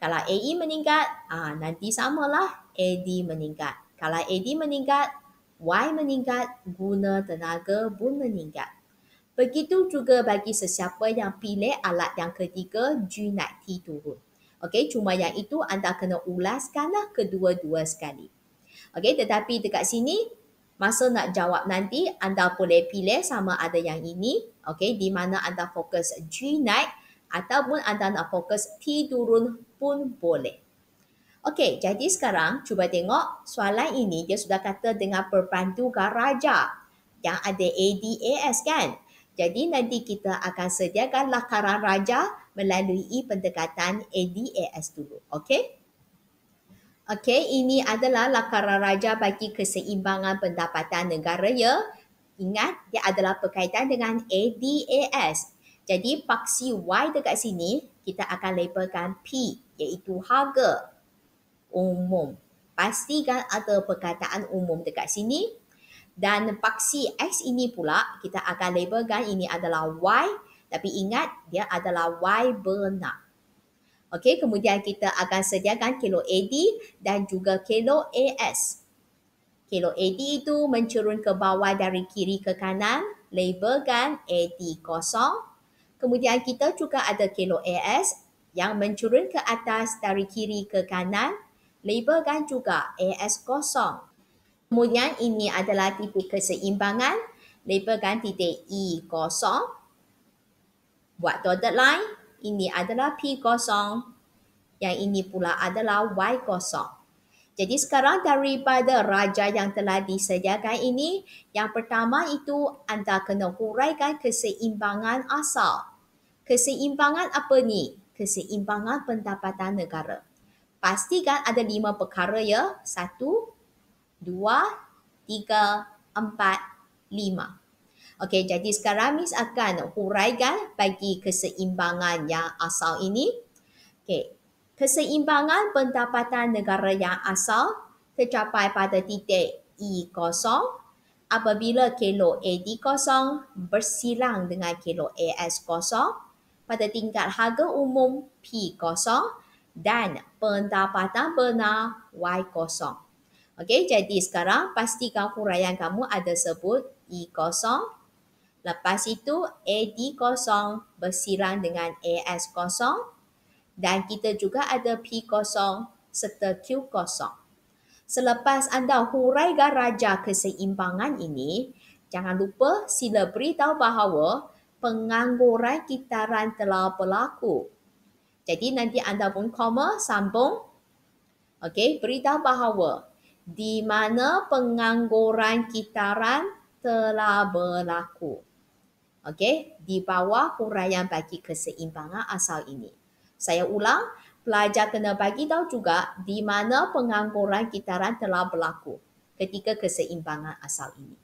Kalau AE meningkat, ah nanti samalah AD meningkat. Kalau AD meningkat, Y meningkat guna tenaga pun meningkat. Begitu juga bagi sesiapa yang pilih alat yang ketiga, G naik T turun. Okey, cuma yang itu anda kena ulaskanlah kedua-dua sekali. Okey, tetapi dekat sini, masa nak jawab nanti, anda boleh pilih sama ada yang ini. Okey, di mana anda fokus G naik ataupun anda nak fokus T turun pun boleh. Okey, jadi sekarang cuba tengok soalan ini dia sudah kata dengan perpandu garaja yang ada ADAS kan? Jadi nanti kita akan sediakan lakaran raja melalui pendekatan ADAS dulu. Okey? Okey, ini adalah lakaran raja bagi keseimbangan pendapatan negara ya. Ingat, dia adalah berkaitan dengan ADAS. Jadi paksi Y dekat sini, kita akan labelkan P iaitu harga umum. Pastikan ada perkataan umum dekat sini. Dan paksi X ini pula kita akan labelkan ini adalah Y. Tapi ingat dia adalah Y benar. Okey, kemudian kita akan sediakan kilo AD dan juga kilo AS. Kilo AD itu mencurun ke bawah dari kiri ke kanan. Labelkan AD kosong. Kemudian kita juga ada kilo AS yang mencurun ke atas dari kiri ke kanan labelkan juga AS kosong. Kemudian ini adalah tipu keseimbangan, labelkan titik E kosong. Buat dotted line, ini adalah P kosong. Yang ini pula adalah Y kosong. Jadi sekarang daripada raja yang telah disediakan ini, yang pertama itu anda kena huraikan keseimbangan asal. Keseimbangan apa ni? Keseimbangan pendapatan negara pastikan ada lima perkara ya. Satu, dua, tiga, empat, lima. Okey, jadi sekarang Miss akan huraikan bagi keseimbangan yang asal ini. Okey, keseimbangan pendapatan negara yang asal tercapai pada titik E kosong apabila kilo AD kosong bersilang dengan kilo AS kosong pada tingkat harga umum P kosong dan pendapatan benar Y kosong. Okey, jadi sekarang pastikan huraian kamu ada sebut E kosong. Lepas itu AD kosong bersilang dengan AS kosong. Dan kita juga ada P kosong serta Q kosong. Selepas anda huraikan raja keseimbangan ini, jangan lupa sila beritahu bahawa pengangguran kitaran telah berlaku jadi nanti anda pun koma sambung. Okey, beritahu bahawa di mana pengangguran kitaran telah berlaku. Okey, di bawah huraian bagi keseimbangan asal ini. Saya ulang, pelajar kena bagi tahu juga di mana pengangguran kitaran telah berlaku ketika keseimbangan asal ini.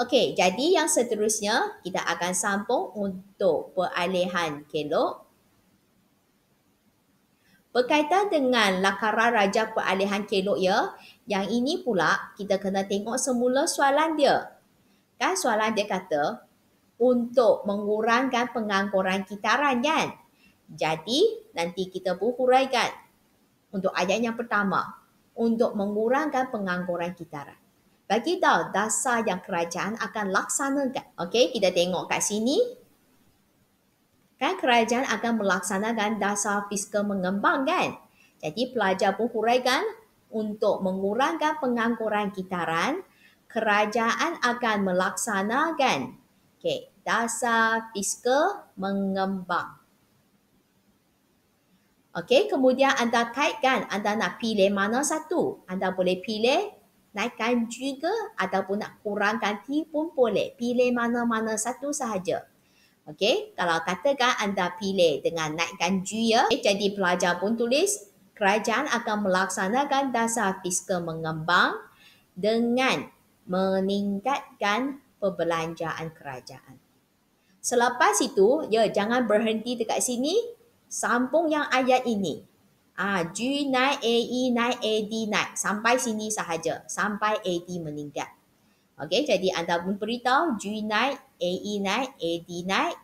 Okey, jadi yang seterusnya kita akan sambung untuk peralihan kelok berkaitan dengan lakaran raja peralihan kelok ya. Yang ini pula kita kena tengok semula soalan dia. Kan soalan dia kata untuk mengurangkan pengangguran kitaran kan. Jadi nanti kita berhuraikan untuk ayat yang pertama untuk mengurangkan pengangguran kitaran. Bagi tahu dasar yang kerajaan akan laksanakan. Okey, kita tengok kat sini kan kerajaan akan melaksanakan dasar fiskal mengembang kan. Jadi pelajar pun huraikan untuk mengurangkan pengangguran kitaran, kerajaan akan melaksanakan okay, dasar fiskal mengembang. Okey, kemudian anda kaitkan anda nak pilih mana satu. Anda boleh pilih naikkan juga ataupun nak kurangkan T pun boleh. Pilih mana-mana satu sahaja. Okay, kalau katakan anda pilih dengan naikkan G ya, okay? Eh, jadi pelajar pun tulis kerajaan akan melaksanakan dasar fiskal mengembang dengan meningkatkan perbelanjaan kerajaan. Selepas itu, ya jangan berhenti dekat sini, sambung yang ayat ini. Ah, G naik, A E naik, A D naik. Sampai sini sahaja. Sampai A D meningkat. Okay, jadi anda pun beritahu G naik, AE naik, AD naik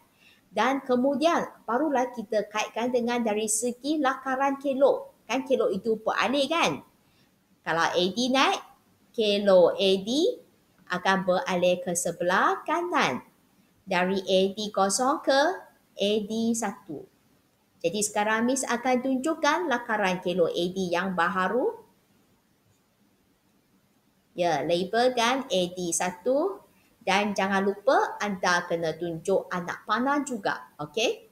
dan kemudian barulah kita kaitkan dengan dari segi lakaran kilo, Kan kilo itu peralih kan? Kalau AD naik, kelok AD akan beralih ke sebelah kanan. Dari AD kosong ke AD satu. Jadi sekarang Miss akan tunjukkan lakaran kelok AD yang baharu. Ya, labelkan AD satu. Dan jangan lupa anda kena tunjuk anak panah juga. Okay?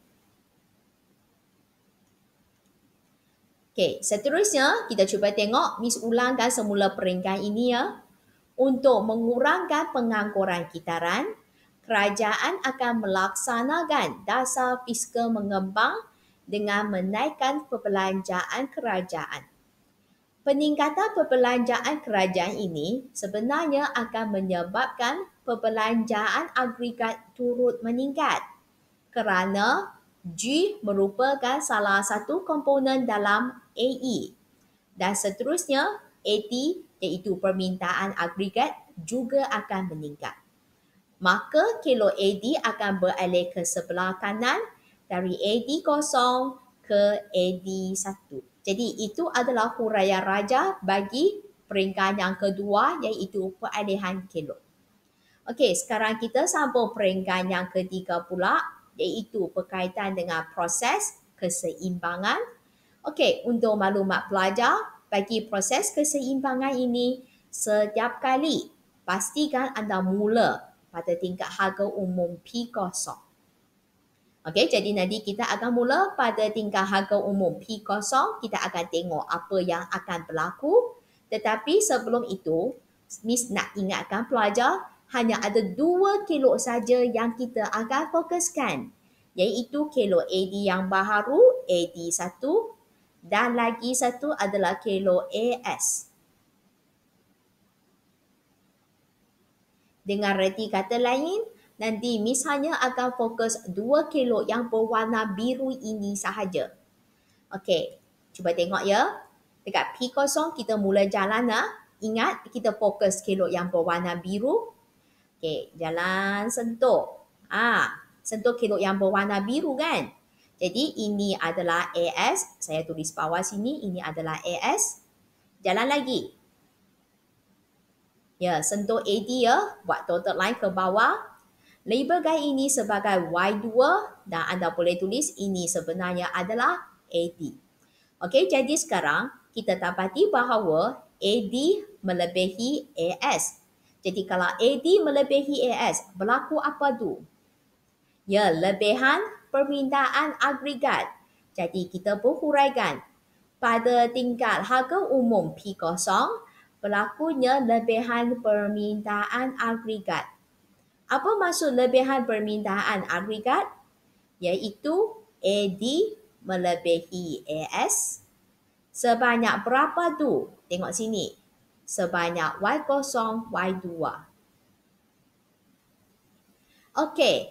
Okay, seterusnya kita cuba tengok Miss ulangkan semula peringkat ini ya. Untuk mengurangkan pengangkuran kitaran, kerajaan akan melaksanakan dasar fiskal mengembang dengan menaikkan perbelanjaan kerajaan. Peningkatan perbelanjaan kerajaan ini sebenarnya akan menyebabkan perbelanjaan agregat turut meningkat kerana G merupakan salah satu komponen dalam AE. Dan seterusnya, AT iaitu permintaan agregat juga akan meningkat. Maka kilo AD akan beralih ke sebelah kanan dari AD kosong ke AD satu. Jadi itu adalah huraian raja bagi peringkat yang kedua iaitu peralihan kilo. Okey, sekarang kita sambung peringkat yang ketiga pula iaitu berkaitan dengan proses keseimbangan. Okey, untuk maklumat pelajar, bagi proses keseimbangan ini, setiap kali pastikan anda mula pada tingkat harga umum P0. Okey, jadi nanti kita akan mula pada tingkat harga umum P0. Kita akan tengok apa yang akan berlaku. Tetapi sebelum itu, Miss nak ingatkan pelajar, hanya ada dua kelok saja yang kita akan fokuskan iaitu kelok AD yang baharu AD1 dan lagi satu adalah kelok AS. Dengan reti kata lain, nanti Miss hanya akan fokus dua kelok yang berwarna biru ini sahaja. Okey, cuba tengok ya. Dekat P kosong kita mula jalan lah. Ingat kita fokus kelok yang berwarna biru. Okay, jalan sentuh. Ah, sentuh kelok yang berwarna biru kan? Jadi ini adalah AS. Saya tulis bawah sini. Ini adalah AS. Jalan lagi. Ya, sentuh AD ya. Buat dotted line ke bawah. Label gaya ini sebagai Y2 dan anda boleh tulis ini sebenarnya adalah AD. Okey, jadi sekarang kita dapati bahawa AD melebihi AS. Jadi kalau AD melebihi AS, berlaku apa tu? Ya, lebihan permintaan agregat. Jadi kita berhuraikan pada tingkat harga umum P0, berlakunya lebihan permintaan agregat. Apa maksud lebihan permintaan agregat? Iaitu AD melebihi AS. Sebanyak berapa tu? Tengok sini sebanyak Y kosong Y dua. Okey,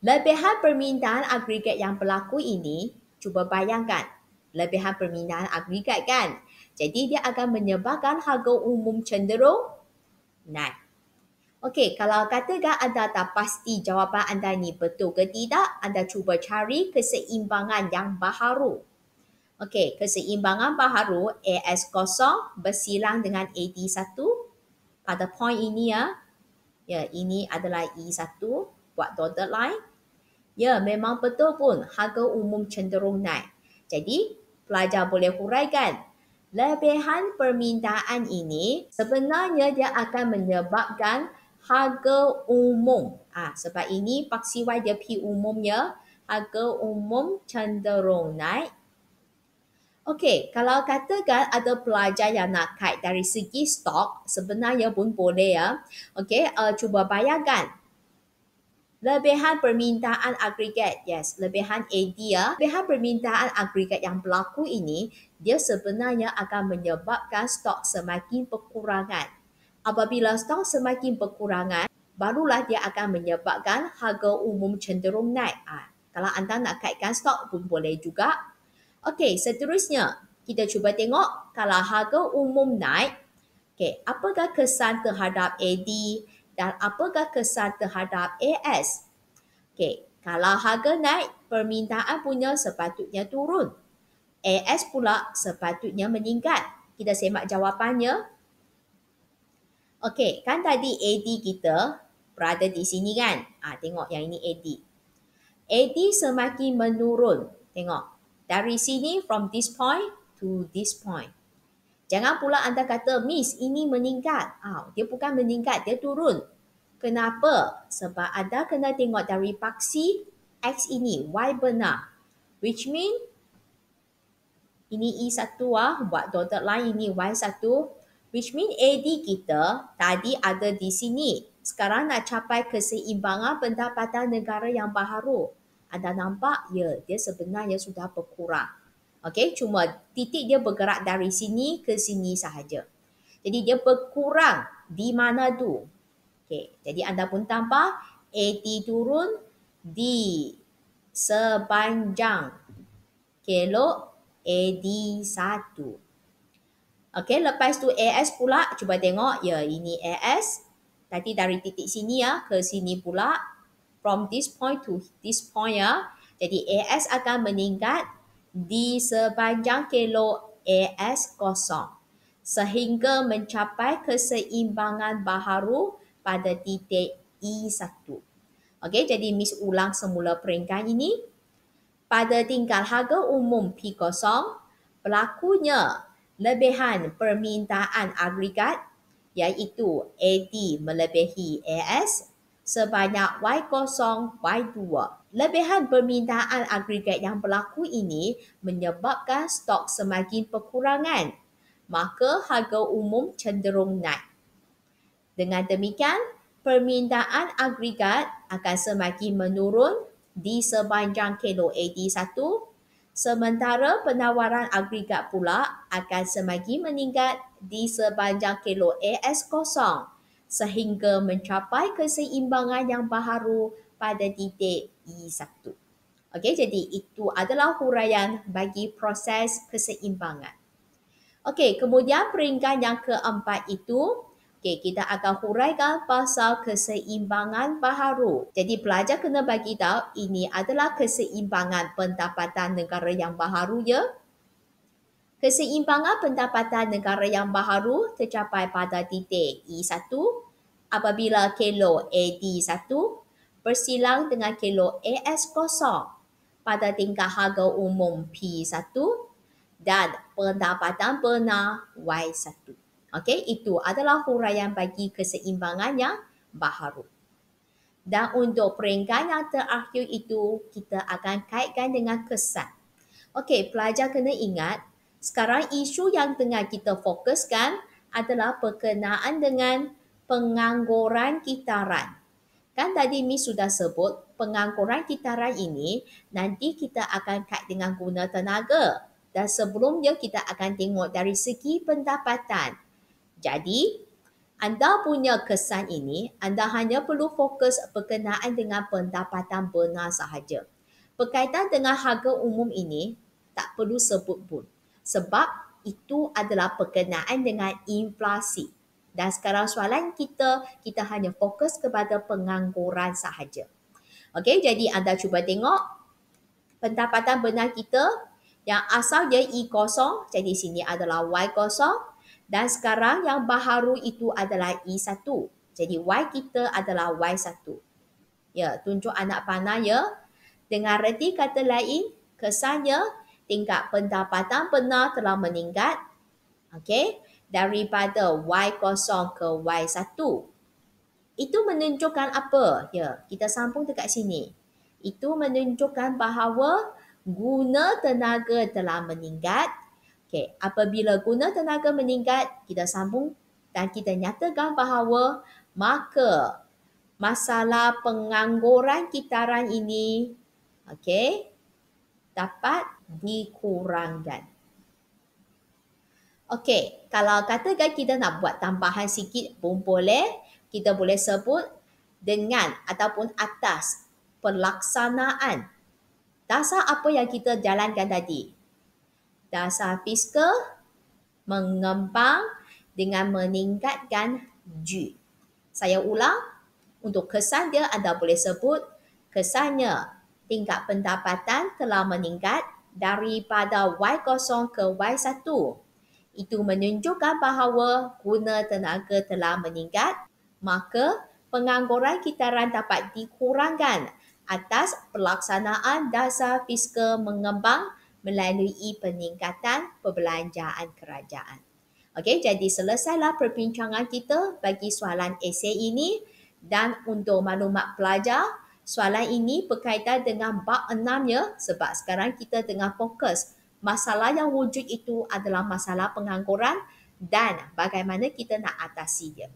lebihan permintaan agregat yang berlaku ini, cuba bayangkan. Lebihan permintaan agregat kan? Jadi dia akan menyebabkan harga umum cenderung naik. Okey, kalau katakan anda tak pasti jawapan anda ni betul ke tidak, anda cuba cari keseimbangan yang baharu. Okey, keseimbangan baharu AS kosong bersilang dengan AD satu. Pada point ini ya, ya ini adalah E satu buat dotted line. Ya, memang betul pun harga umum cenderung naik. Jadi, pelajar boleh huraikan lebihan permintaan ini sebenarnya dia akan menyebabkan harga umum. Ah, ha, sebab ini paksi wajah P umumnya harga umum cenderung naik Okey, kalau katakan ada pelajar yang nak kait dari segi stok, sebenarnya pun boleh ya. Okey, uh, cuba bayangkan. Lebihan permintaan agregat, yes, lebihan AD ya. Lebihan permintaan agregat yang berlaku ini, dia sebenarnya akan menyebabkan stok semakin berkurangan. Apabila stok semakin berkurangan, barulah dia akan menyebabkan harga umum cenderung naik. Ha. Kalau anda nak kaitkan stok pun boleh juga. Okey, seterusnya kita cuba tengok kalau harga umum naik, okey, apakah kesan terhadap AD dan apakah kesan terhadap AS? Okey, kalau harga naik, permintaan punya sepatutnya turun. AS pula sepatutnya meningkat. Kita semak jawapannya. Okey, kan tadi AD kita berada di sini kan? Ah, tengok yang ini AD. AD semakin menurun. Tengok dari sini from this point to this point. Jangan pula anda kata miss ini meningkat. Ah, dia bukan meningkat, dia turun. Kenapa? Sebab anda kena tengok dari paksi X ini, Y benar. Which mean ini E1 ah, buat dotted line ini Y1. Which mean AD kita tadi ada di sini. Sekarang nak capai keseimbangan pendapatan negara yang baharu anda nampak ya dia sebenarnya sudah berkurang. Okey, cuma titik dia bergerak dari sini ke sini sahaja. Jadi dia berkurang di mana tu? Okey, jadi anda pun tambah AT turun di sepanjang kilo AD1. Okey, lepas tu AS pula cuba tengok ya ini AS. Tadi dari titik sini ya ke sini pula from this point to this point ya. Jadi AS akan meningkat di sepanjang kilo AS kosong sehingga mencapai keseimbangan baharu pada titik E1. Okey, jadi Miss ulang semula peringkat ini. Pada tingkat harga umum P0, berlakunya lebihan permintaan agregat iaitu AD melebihi AS sebanyak Y0, Y2. Lebihan permintaan agregat yang berlaku ini menyebabkan stok semakin berkurangan. Maka harga umum cenderung naik. Dengan demikian, permintaan agregat akan semakin menurun di sepanjang kilo AD1 sementara penawaran agregat pula akan semakin meningkat di sepanjang kilo AS kosong sehingga mencapai keseimbangan yang baharu pada titik E1. Okey, jadi itu adalah huraian bagi proses keseimbangan. Okey, kemudian peringkat yang keempat itu, okey, kita akan huraikan pasal keseimbangan baharu. Jadi pelajar kena bagi tahu ini adalah keseimbangan pendapatan negara yang baharu ya. Keseimbangan pendapatan negara yang baharu tercapai pada titik E1 apabila kilo AD1 bersilang dengan kilo AS0 pada tingkat harga umum P1 dan pendapatan benar Y1. Okey, itu adalah huraian bagi keseimbangan yang baharu. Dan untuk peringkat yang terakhir itu, kita akan kaitkan dengan kesan. Okey, pelajar kena ingat, sekarang isu yang tengah kita fokuskan adalah perkenaan dengan pengangguran kitaran. Kan tadi mi sudah sebut pengangguran kitaran ini nanti kita akan kait dengan guna tenaga. Dan sebelum dia kita akan tengok dari segi pendapatan. Jadi anda punya kesan ini, anda hanya perlu fokus berkenaan dengan pendapatan benar sahaja. Berkaitan dengan harga umum ini, tak perlu sebut pun. Sebab itu adalah berkenaan dengan inflasi. Dan sekarang soalan kita, kita hanya fokus kepada pengangguran sahaja. Okey, jadi anda cuba tengok pendapatan benar kita yang asal dia E kosong. Jadi sini adalah Y kosong. Dan sekarang yang baharu itu adalah E satu. Jadi Y kita adalah Y satu. Ya, tunjuk anak panah ya. Dengan reti kata lain, kesannya tingkat pendapatan benar telah meningkat. Okey daripada y kosong ke y satu, Itu menunjukkan apa? Ya, kita sambung dekat sini. Itu menunjukkan bahawa guna tenaga telah meningkat. Okey, apabila guna tenaga meningkat, kita sambung dan kita nyatakan bahawa maka masalah pengangguran kitaran ini okey dapat dikurangkan. Okey, kalau katakan kita nak buat tambahan sikit pun boleh. Kita boleh sebut dengan ataupun atas pelaksanaan dasar apa yang kita jalankan tadi. Dasar fiskal mengembang dengan meningkatkan G. Saya ulang, untuk kesan dia anda boleh sebut kesannya tingkat pendapatan telah meningkat daripada Y0 ke Y1. Itu menunjukkan bahawa guna tenaga telah meningkat, maka pengangguran kitaran dapat dikurangkan atas pelaksanaan dasar fiskal mengembang melalui peningkatan perbelanjaan kerajaan. Okey, jadi selesailah perbincangan kita bagi soalan esei ini dan untuk maklumat pelajar, soalan ini berkaitan dengan bab enamnya sebab sekarang kita tengah fokus masalah yang wujud itu adalah masalah pengangguran dan bagaimana kita nak atasi dia.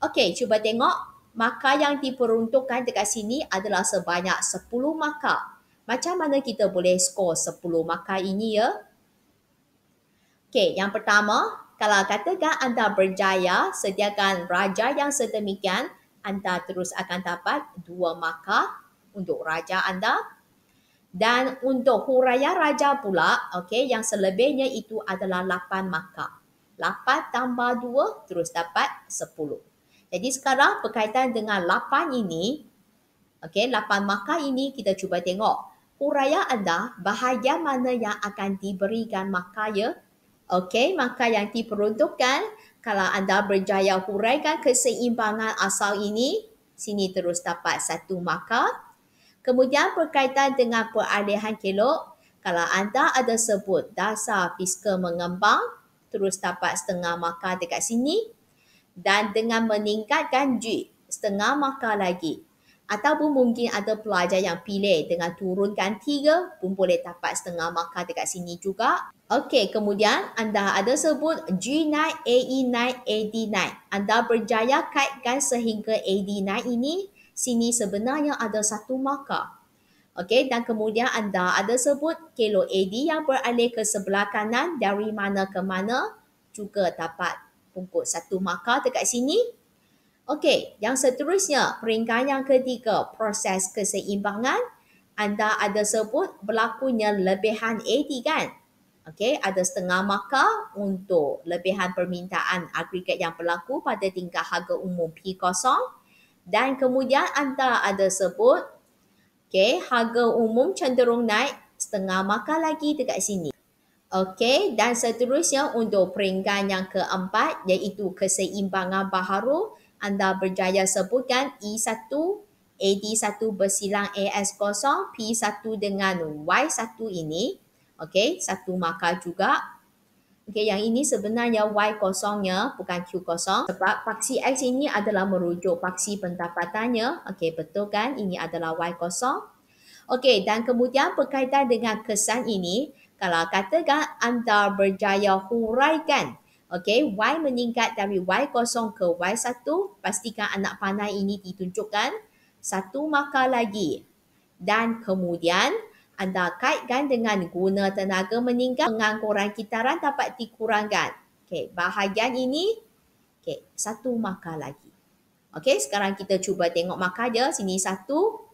Okey, cuba tengok maka yang diperuntukkan dekat sini adalah sebanyak 10 maka. Macam mana kita boleh skor 10 maka ini ya? Okey, yang pertama, kalau katakan anda berjaya sediakan raja yang sedemikian, anda terus akan dapat 2 maka untuk raja anda. Dan untuk huraya raja pula, okay, yang selebihnya itu adalah 8 maka. 8 tambah 2 terus dapat 10. Jadi sekarang berkaitan dengan 8 ini, okay, 8 maka ini kita cuba tengok. Huraya anda bahagian mana yang akan diberikan maka ya? Okay, maka yang diperuntukkan kalau anda berjaya huraikan keseimbangan asal ini, sini terus dapat satu markah. Kemudian berkaitan dengan peralihan kelok, kalau anda ada sebut dasar fiskal mengembang, terus dapat setengah maka dekat sini dan dengan meningkatkan duit setengah maka lagi ataupun mungkin ada pelajar yang pilih dengan turunkan tiga pun boleh dapat setengah maka dekat sini juga. Okey, kemudian anda ada sebut G 9 AE 9 AD 9 Anda berjaya kaitkan sehingga AD 9 ini sini sebenarnya ada satu markah. Okey, dan kemudian anda ada sebut kilo AD yang beralih ke sebelah kanan dari mana ke mana juga dapat pungkut satu markah dekat sini. Okey, yang seterusnya, peringkat yang ketiga, proses keseimbangan. Anda ada sebut berlakunya lebihan AD kan? Okey, ada setengah markah untuk lebihan permintaan agregat yang berlaku pada tingkat harga umum P kosong. Dan kemudian anda ada sebut, okay, harga umum cenderung naik setengah markah lagi dekat sini. Okey, dan seterusnya untuk peringkat yang keempat iaitu keseimbangan baharu, anda berjaya sebutkan E1, AD1 bersilang AS0, P1 dengan Y1 ini. Okey, satu maka juga Okey, yang ini sebenarnya Y kosongnya bukan Q kosong sebab paksi X ini adalah merujuk paksi pendapatannya. Okey, betul kan? Ini adalah Y kosong. Okey, dan kemudian berkaitan dengan kesan ini, kalau katakan anda berjaya huraikan Okey, Y meningkat dari Y kosong ke Y satu. Pastikan anak panah ini ditunjukkan. Satu maka lagi. Dan kemudian anda kaitkan dengan guna tenaga meninggal pengangkuran kitaran dapat dikurangkan. Okey, bahagian ini okey, satu maka lagi. Okey, sekarang kita cuba tengok maka dia. Sini satu.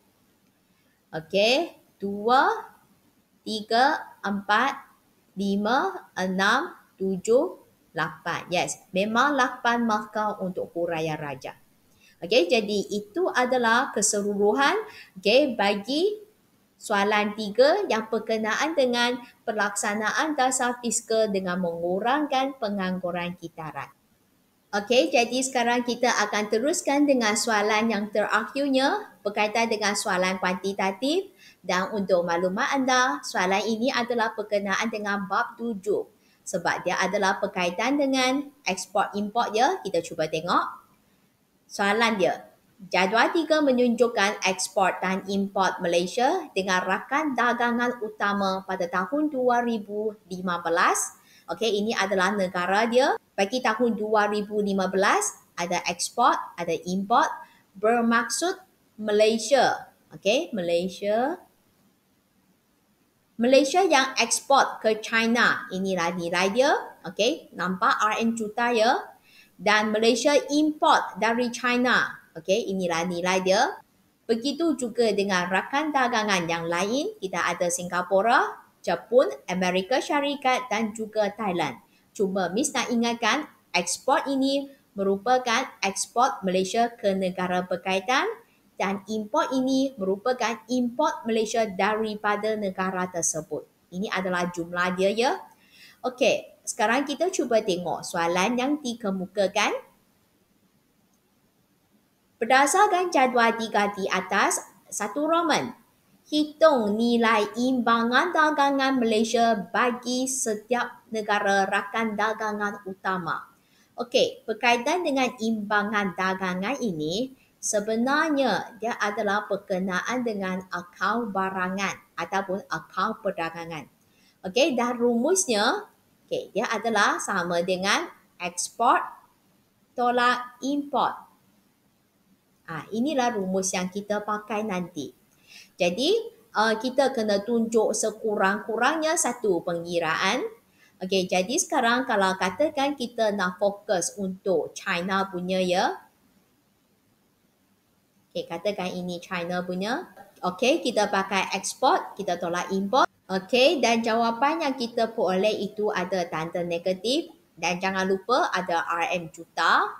Okey, dua, tiga, empat, lima, enam, tujuh, lapan. Yes, memang lapan maka untuk huraian raja. Okey, jadi itu adalah keseluruhan okay, bagi Soalan tiga yang berkenaan dengan pelaksanaan dasar fiskal dengan mengurangkan pengangguran kitaran. Okey, jadi sekarang kita akan teruskan dengan soalan yang terakhirnya berkaitan dengan soalan kuantitatif dan untuk maklumat anda, soalan ini adalah berkenaan dengan bab tujuh sebab dia adalah berkaitan dengan ekspor import ya. Kita cuba tengok. Soalan dia, Jadual tiga menunjukkan ekspor dan import Malaysia dengan rakan dagangan utama pada tahun 2015. Okey, ini adalah negara dia. Bagi tahun 2015, ada ekspor, ada import bermaksud Malaysia. Okey, Malaysia. Malaysia yang ekspor ke China. Inilah nilai dia. Okey, nampak RM juta ya. Dan Malaysia import dari China. Okey, inilah nilai dia. Begitu juga dengan rakan dagangan yang lain, kita ada Singapura, Jepun, Amerika Syarikat dan juga Thailand. Cuma Miss nak ingatkan, ekspor ini merupakan ekspor Malaysia ke negara berkaitan dan import ini merupakan import Malaysia daripada negara tersebut. Ini adalah jumlah dia ya. Okey, sekarang kita cuba tengok soalan yang dikemukakan. Berdasarkan jadual tiga di atas, satu Roman, hitung nilai imbangan dagangan Malaysia bagi setiap negara rakan dagangan utama. Okey, berkaitan dengan imbangan dagangan ini, sebenarnya dia adalah berkenaan dengan akaun barangan ataupun akaun perdagangan. Okey, dan rumusnya, okey, dia adalah sama dengan ekspor tolak import. Ha, inilah rumus yang kita pakai nanti. Jadi, uh, kita kena tunjuk sekurang-kurangnya satu pengiraan. Okey, jadi sekarang kalau katakan kita nak fokus untuk China punya ya. Okey, katakan ini China punya. Okey, kita pakai export, kita tolak import. Okey, dan jawapan yang kita peroleh itu ada tanda negatif. Dan jangan lupa ada RM juta.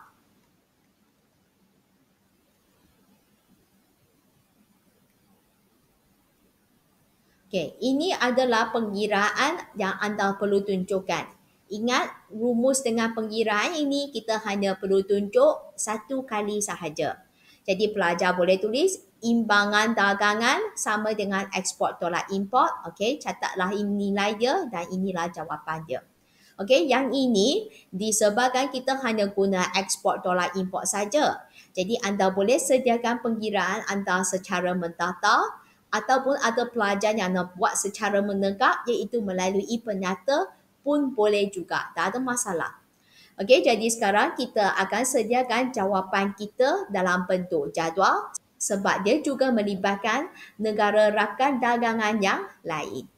Okay, ini adalah pengiraan yang anda perlu tunjukkan. Ingat rumus dengan pengiraan ini kita hanya perlu tunjuk satu kali sahaja. Jadi pelajar boleh tulis imbangan dagangan sama dengan ekspor tolak import. Okay, catatlah nilai dia dan inilah jawapan dia. Okey, yang ini disebabkan kita hanya guna ekspor tolak import saja. Jadi anda boleh sediakan pengiraan anda secara mentata ataupun ada pelajar yang nak buat secara menegak iaitu melalui penyata pun boleh juga. Tak ada masalah. Okey, jadi sekarang kita akan sediakan jawapan kita dalam bentuk jadual sebab dia juga melibatkan negara rakan dagangan yang lain.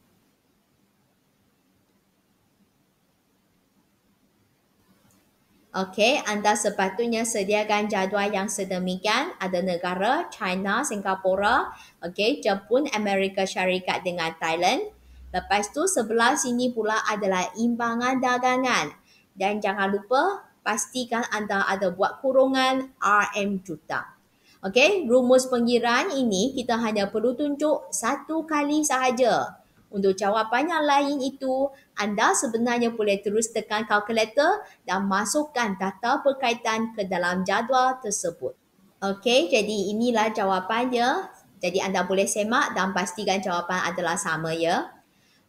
Okay, anda sepatutnya sediakan jadual yang sedemikian. Ada negara China, Singapura, okay, Jepun, Amerika Syarikat dengan Thailand. Lepas tu sebelah sini pula adalah imbangan dagangan. Dan jangan lupa pastikan anda ada buat kurungan RM juta. Okay, rumus pengiraan ini kita hanya perlu tunjuk satu kali sahaja. Untuk jawapan yang lain itu, anda sebenarnya boleh terus tekan kalkulator dan masukkan data berkaitan ke dalam jadual tersebut. Okey, jadi inilah jawapannya. Jadi anda boleh semak dan pastikan jawapan adalah sama ya.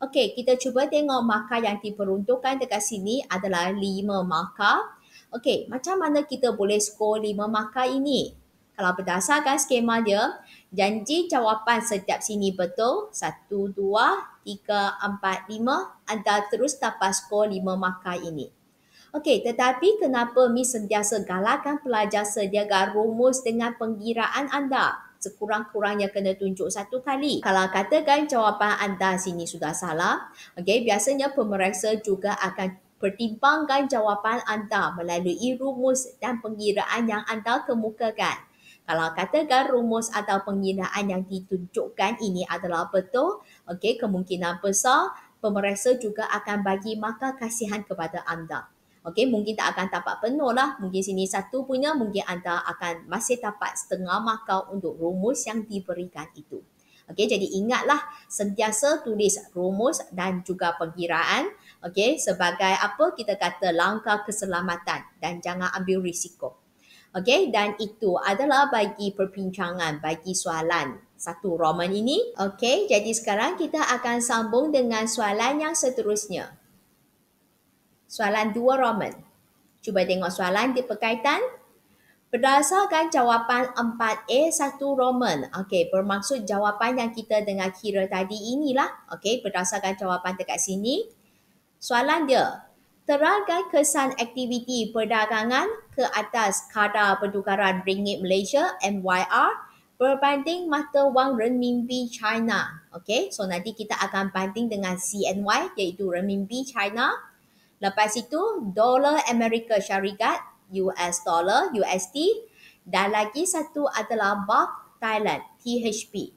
Okey, kita cuba tengok markah yang diperuntukkan dekat sini adalah 5 markah. Okey, macam mana kita boleh skor 5 markah ini? Kalau berdasarkan skema dia, Janji jawapan setiap sini betul. Satu, dua, tiga, empat, lima. Anda terus dapat skor lima maka ini. Okey, tetapi kenapa mi sentiasa galakkan pelajar sediakan rumus dengan pengiraan anda? Sekurang-kurangnya kena tunjuk satu kali. Kalau katakan jawapan anda sini sudah salah, okey, biasanya pemeriksa juga akan pertimbangkan jawapan anda melalui rumus dan pengiraan yang anda kemukakan. Kalau katakan rumus atau penghinaan yang ditunjukkan ini adalah betul, okay kemungkinan besar pemeriksa juga akan bagi markah kasihan kepada anda. okay mungkin tak akan dapat penuh lah. Mungkin sini satu punya, mungkin anda akan masih dapat setengah markah untuk rumus yang diberikan itu. okay jadi ingatlah sentiasa tulis rumus dan juga pengiraan, okay sebagai apa kita kata langkah keselamatan dan jangan ambil risiko. Okay, dan itu adalah bagi perbincangan, bagi soalan satu roman ini. Okay, jadi sekarang kita akan sambung dengan soalan yang seterusnya. Soalan dua roman. Cuba tengok soalan di perkaitan. Berdasarkan jawapan 4A satu roman. Okay, bermaksud jawapan yang kita dengar kira tadi inilah. Okay, berdasarkan jawapan dekat sini. Soalan dia, terangkan kesan aktiviti perdagangan ke atas kadar pertukaran ringgit Malaysia MYR berbanding mata wang renminbi China. Okay, so nanti kita akan banding dengan CNY iaitu renminbi China. Lepas itu, dolar Amerika Syarikat, US dollar, USD dan lagi satu adalah Baht Thailand, THB.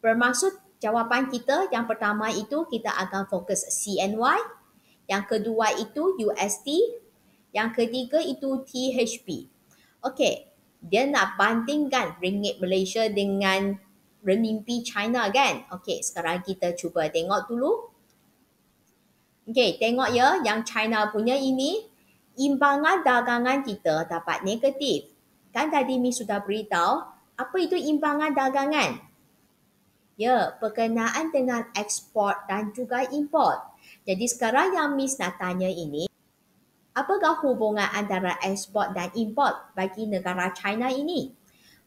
Bermaksud jawapan kita yang pertama itu kita akan fokus CNY, yang kedua itu UST, Yang ketiga itu THP, Okey, dia nak bandingkan ringgit Malaysia dengan renminbi China kan? Okey, sekarang kita cuba tengok dulu. Okey, tengok ya yang China punya ini. Imbangan dagangan kita dapat negatif. Kan tadi Mi sudah beritahu apa itu imbangan dagangan? Ya, perkenaan dengan ekspor dan juga import. Jadi sekarang yang Miss nak tanya ini, apakah hubungan antara ekspor dan import bagi negara China ini?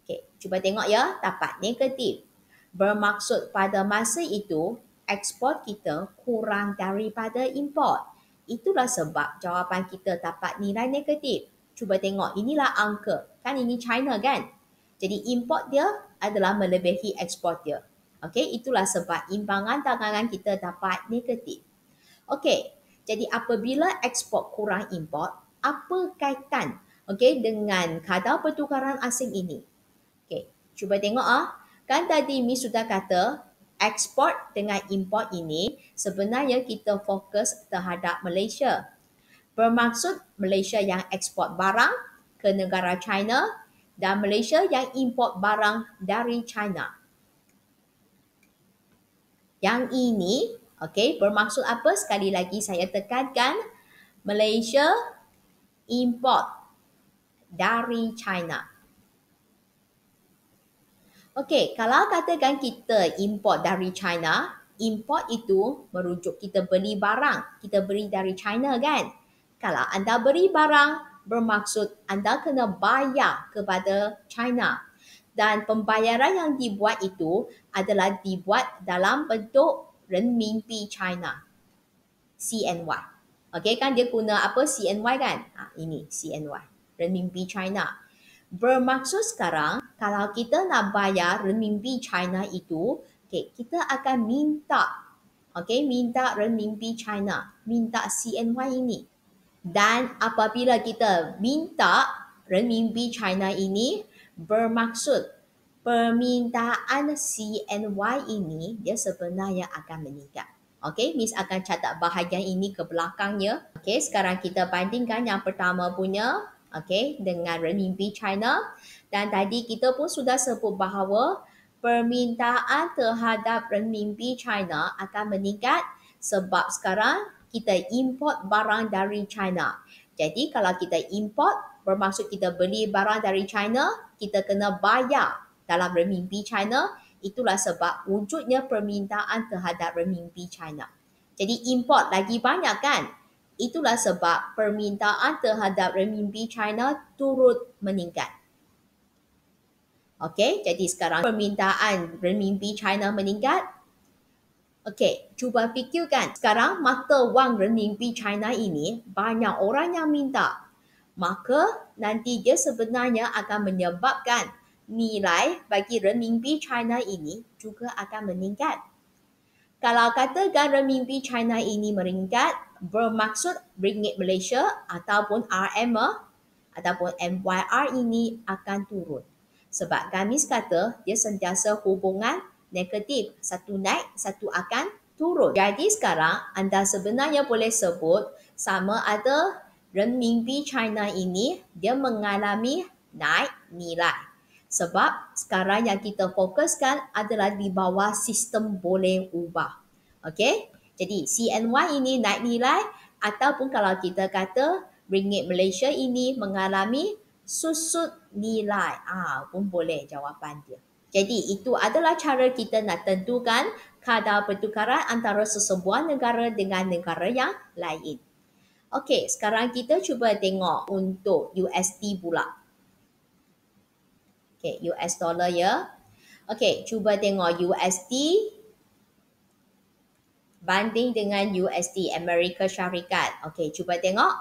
Okay, cuba tengok ya, dapat negatif. Bermaksud pada masa itu, ekspor kita kurang daripada import. Itulah sebab jawapan kita dapat nilai negatif. Cuba tengok, inilah angka. Kan ini China kan? Jadi import dia adalah melebihi ekspor dia. Okay, itulah sebab imbangan dagangan kita dapat negatif. Okey. Jadi apabila ekspor kurang import, apa kaitan okey dengan kadar pertukaran asing ini? Okey. Cuba tengok ah. Kan tadi Mi sudah kata ekspor dengan import ini sebenarnya kita fokus terhadap Malaysia. Bermaksud Malaysia yang ekspor barang ke negara China dan Malaysia yang import barang dari China. Yang ini Okey, bermaksud apa? Sekali lagi saya tekankan Malaysia import dari China. Okey, kalau katakan kita import dari China, import itu merujuk kita beli barang. Kita beli dari China kan? Kalau anda beli barang, bermaksud anda kena bayar kepada China. Dan pembayaran yang dibuat itu adalah dibuat dalam bentuk 人民币 China CNY。OK，刚才讲的阿波 kan? CNY 干啊，印尼 kan? ha, CNY 人民币 China。Bermaksud sekarang kalau kita nak bayar renminbi China itu, okay, kita akan minta okay, minta renminbi China, minta CNY ini. Dan apabila kita minta renminbi China ini, bermaksud permintaan CNY ini dia sebenarnya akan meningkat. Okey, Miss akan catat bahagian ini ke belakangnya. Okey, sekarang kita bandingkan yang pertama punya okey dengan renminbi China dan tadi kita pun sudah sebut bahawa permintaan terhadap renminbi China akan meningkat sebab sekarang kita import barang dari China. Jadi kalau kita import bermaksud kita beli barang dari China, kita kena bayar dalam renminbi China, itulah sebab wujudnya permintaan terhadap renminbi China. Jadi import lagi banyak kan? Itulah sebab permintaan terhadap renminbi China turut meningkat. Okey, jadi sekarang permintaan renminbi China meningkat. Okey, cuba fikirkan. Sekarang mata wang renminbi China ini banyak orang yang minta. Maka nanti dia sebenarnya akan menyebabkan nilai bagi renminbi China ini juga akan meningkat. Kalau katakan renminbi China ini meningkat, bermaksud ringgit Malaysia ataupun RM e ataupun MYR ini akan turun. Sebab kami kata dia sentiasa hubungan negatif. Satu naik, satu akan turun. Jadi sekarang anda sebenarnya boleh sebut sama ada renminbi China ini dia mengalami naik nilai. Sebab sekarang yang kita fokuskan adalah di bawah sistem boleh ubah. Okey? Jadi CNY ini naik nilai ataupun kalau kita kata ringgit Malaysia ini mengalami susut nilai. Ah, pun boleh jawapan dia. Jadi itu adalah cara kita nak tentukan kadar pertukaran antara sesebuah negara dengan negara yang lain. Okey, sekarang kita cuba tengok untuk USD pula. Okay, US dollar ya. Okay, cuba tengok USD banding dengan USD Amerika Syarikat. Okay, cuba tengok.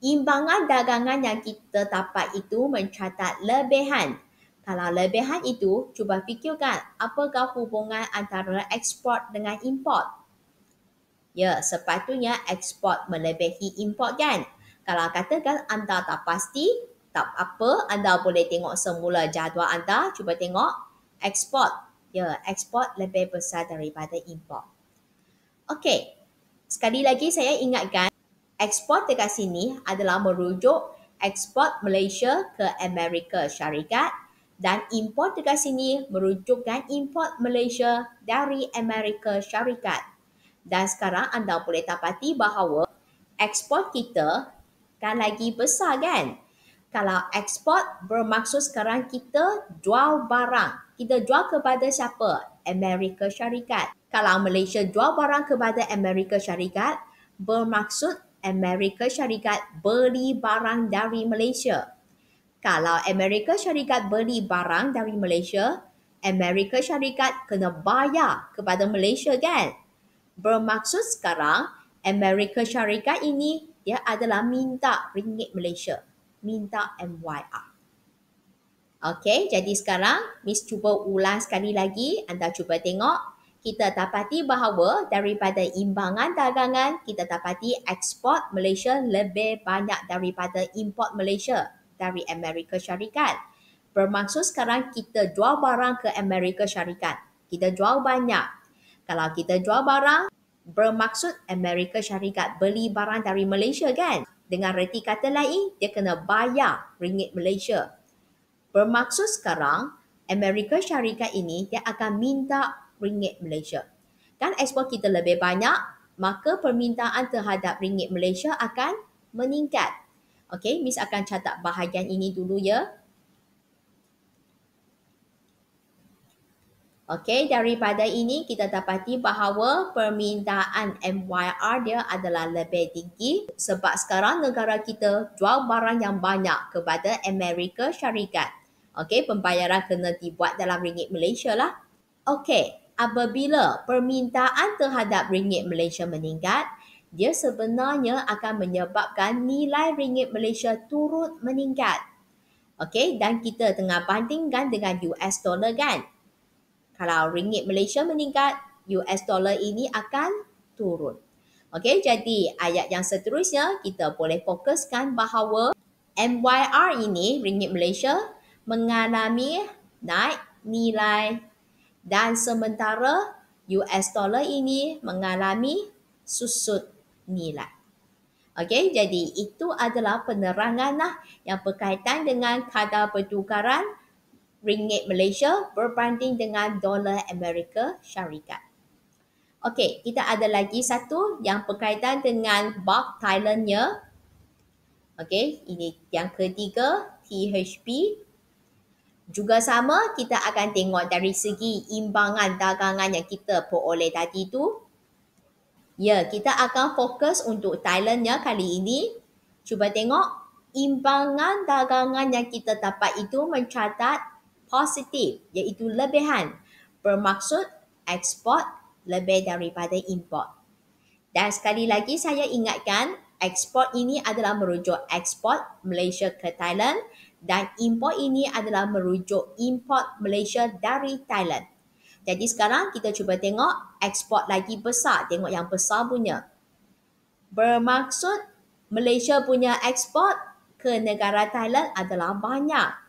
Imbangan dagangan yang kita dapat itu mencatat lebihan. Kalau lebihan itu, cuba fikirkan apakah hubungan antara ekspor dengan import. Ya, sepatutnya ekspor melebihi import kan? Kalau katakan anda tak pasti, tak apa, anda boleh tengok semula jadual anda. Cuba tengok export. Ya, export lebih besar daripada import. Okey. Sekali lagi saya ingatkan export dekat sini adalah merujuk export Malaysia ke Amerika Syarikat dan import dekat sini merujukkan import Malaysia dari Amerika Syarikat. Dan sekarang anda boleh dapati bahawa export kita kan lagi besar kan? Kalau export bermaksud sekarang kita jual barang. Kita jual kepada siapa? Amerika Syarikat. Kalau Malaysia jual barang kepada Amerika Syarikat, bermaksud Amerika Syarikat beli barang dari Malaysia. Kalau Amerika Syarikat beli barang dari Malaysia, Amerika Syarikat kena bayar kepada Malaysia kan? Bermaksud sekarang Amerika Syarikat ini dia adalah minta ringgit Malaysia minta MYR. Okey, jadi sekarang Miss cuba ulang sekali lagi. Anda cuba tengok. Kita dapati bahawa daripada imbangan dagangan, kita dapati ekspor Malaysia lebih banyak daripada import Malaysia dari Amerika Syarikat. Bermaksud sekarang kita jual barang ke Amerika Syarikat. Kita jual banyak. Kalau kita jual barang, bermaksud Amerika Syarikat beli barang dari Malaysia kan? Dengan reti kata lain, dia kena bayar ringgit Malaysia. Bermaksud sekarang, Amerika Syarikat ini dia akan minta ringgit Malaysia. Kan ekspor kita lebih banyak, maka permintaan terhadap ringgit Malaysia akan meningkat. Okey, Miss akan catat bahagian ini dulu ya. Okey, daripada ini kita dapati bahawa permintaan MYR dia adalah lebih tinggi sebab sekarang negara kita jual barang yang banyak kepada Amerika Syarikat. Okey, pembayaran kena dibuat dalam ringgit Malaysia lah. Okey, apabila permintaan terhadap ringgit Malaysia meningkat, dia sebenarnya akan menyebabkan nilai ringgit Malaysia turut meningkat. Okey, dan kita tengah bandingkan dengan US dollar kan? kalau ringgit Malaysia meningkat, US dollar ini akan turun. Okey, jadi ayat yang seterusnya kita boleh fokuskan bahawa MYR ini, ringgit Malaysia, mengalami naik nilai dan sementara US dollar ini mengalami susut nilai. Okey, jadi itu adalah penerangan lah yang berkaitan dengan kadar pertukaran ringgit Malaysia berbanding dengan dolar Amerika Syarikat. Okey, kita ada lagi satu yang berkaitan dengan bulk Thailandnya. Okey, ini yang ketiga, THP. Juga sama, kita akan tengok dari segi imbangan dagangan yang kita peroleh tadi tu. Ya, kita akan fokus untuk Thailandnya kali ini. Cuba tengok imbangan dagangan yang kita dapat itu mencatat positif iaitu lebihan bermaksud ekspor lebih daripada import. Dan sekali lagi saya ingatkan ekspor ini adalah merujuk ekspor Malaysia ke Thailand dan import ini adalah merujuk import Malaysia dari Thailand. Jadi sekarang kita cuba tengok ekspor lagi besar. Tengok yang besar punya. Bermaksud Malaysia punya ekspor ke negara Thailand adalah banyak.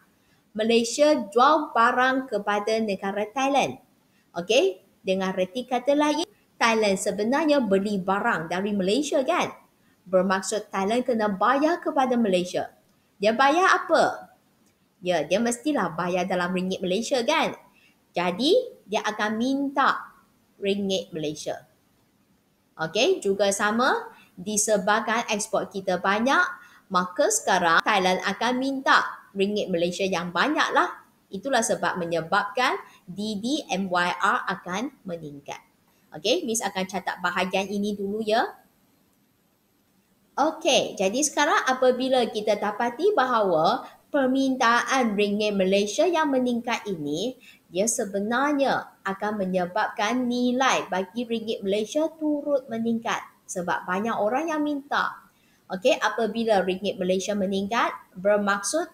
Malaysia jual barang kepada negara Thailand. Okey, dengan reti kata lain, Thailand sebenarnya beli barang dari Malaysia kan? Bermaksud Thailand kena bayar kepada Malaysia. Dia bayar apa? Ya, dia mestilah bayar dalam ringgit Malaysia kan? Jadi, dia akan minta ringgit Malaysia. Okey, juga sama disebabkan ekspor kita banyak, maka sekarang Thailand akan minta ringgit Malaysia yang banyak lah. Itulah sebab menyebabkan DDMYR akan meningkat. Okay, Miss akan catat bahagian ini dulu ya. Okay, jadi sekarang apabila kita dapati bahawa permintaan ringgit Malaysia yang meningkat ini, dia sebenarnya akan menyebabkan nilai bagi ringgit Malaysia turut meningkat sebab banyak orang yang minta. Okey, apabila ringgit Malaysia meningkat, bermaksud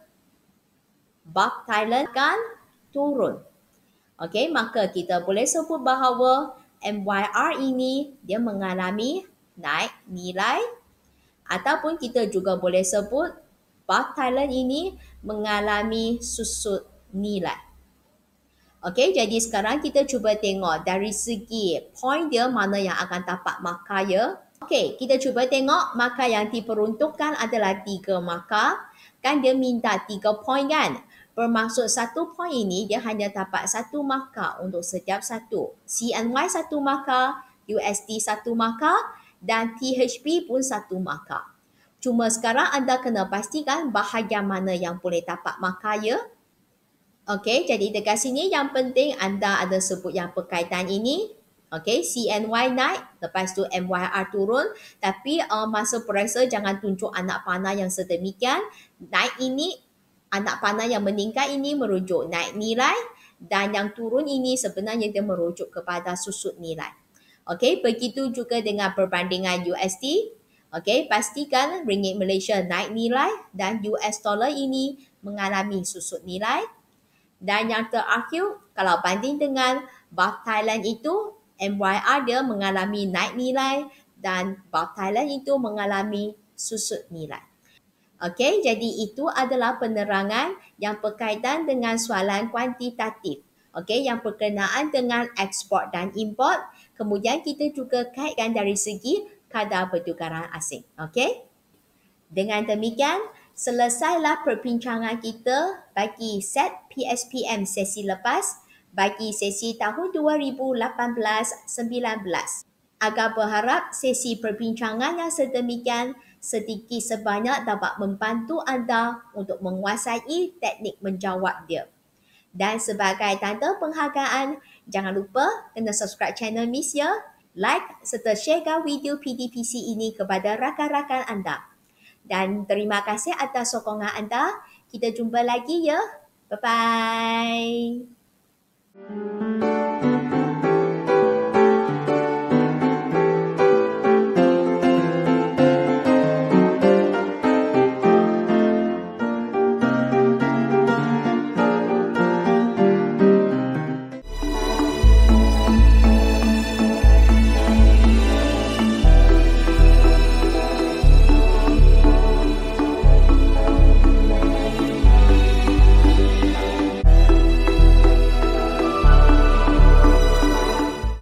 bab Thailand kan turun. Okey, maka kita boleh sebut bahawa MYR ini dia mengalami naik nilai ataupun kita juga boleh sebut bab Thailand ini mengalami susut nilai. Okey, jadi sekarang kita cuba tengok dari segi point dia mana yang akan dapat markah ya. Okey, kita cuba tengok markah yang diperuntukkan adalah tiga markah. Kan dia minta tiga point kan? Bermaksud satu poin ini dia hanya dapat satu markah untuk setiap satu. CNY satu markah, USD satu markah dan THP pun satu markah. Cuma sekarang anda kena pastikan bahagian mana yang boleh dapat markah ya. Okey, jadi dekat sini yang penting anda ada sebut yang perkaitan ini. Okey, CNY naik, lepas tu MYR turun. Tapi uh, masa perasa jangan tunjuk anak panah yang sedemikian. Naik ini, anak panah yang meningkat ini merujuk naik nilai dan yang turun ini sebenarnya dia merujuk kepada susut nilai. Okey, begitu juga dengan perbandingan USD. Okey, pastikan ringgit Malaysia naik nilai dan US dollar ini mengalami susut nilai. Dan yang terakhir, kalau banding dengan Baht Thailand itu, MYR dia mengalami naik nilai dan Baht Thailand itu mengalami susut nilai. Okey, jadi itu adalah penerangan yang berkaitan dengan soalan kuantitatif. Okey, yang berkenaan dengan ekspor dan import. Kemudian kita juga kaitkan dari segi kadar pertukaran asing. Okey. Dengan demikian, selesailah perbincangan kita bagi set PSPM sesi lepas bagi sesi tahun 2018-19. Agar berharap sesi perbincangan yang sedemikian sedikit sebanyak dapat membantu anda untuk menguasai teknik menjawab dia. Dan sebagai tanda penghargaan, jangan lupa kena subscribe channel Miss Ya, like serta sharekan video PDPC ini kepada rakan-rakan anda. Dan terima kasih atas sokongan anda. Kita jumpa lagi ya. Bye-bye. Música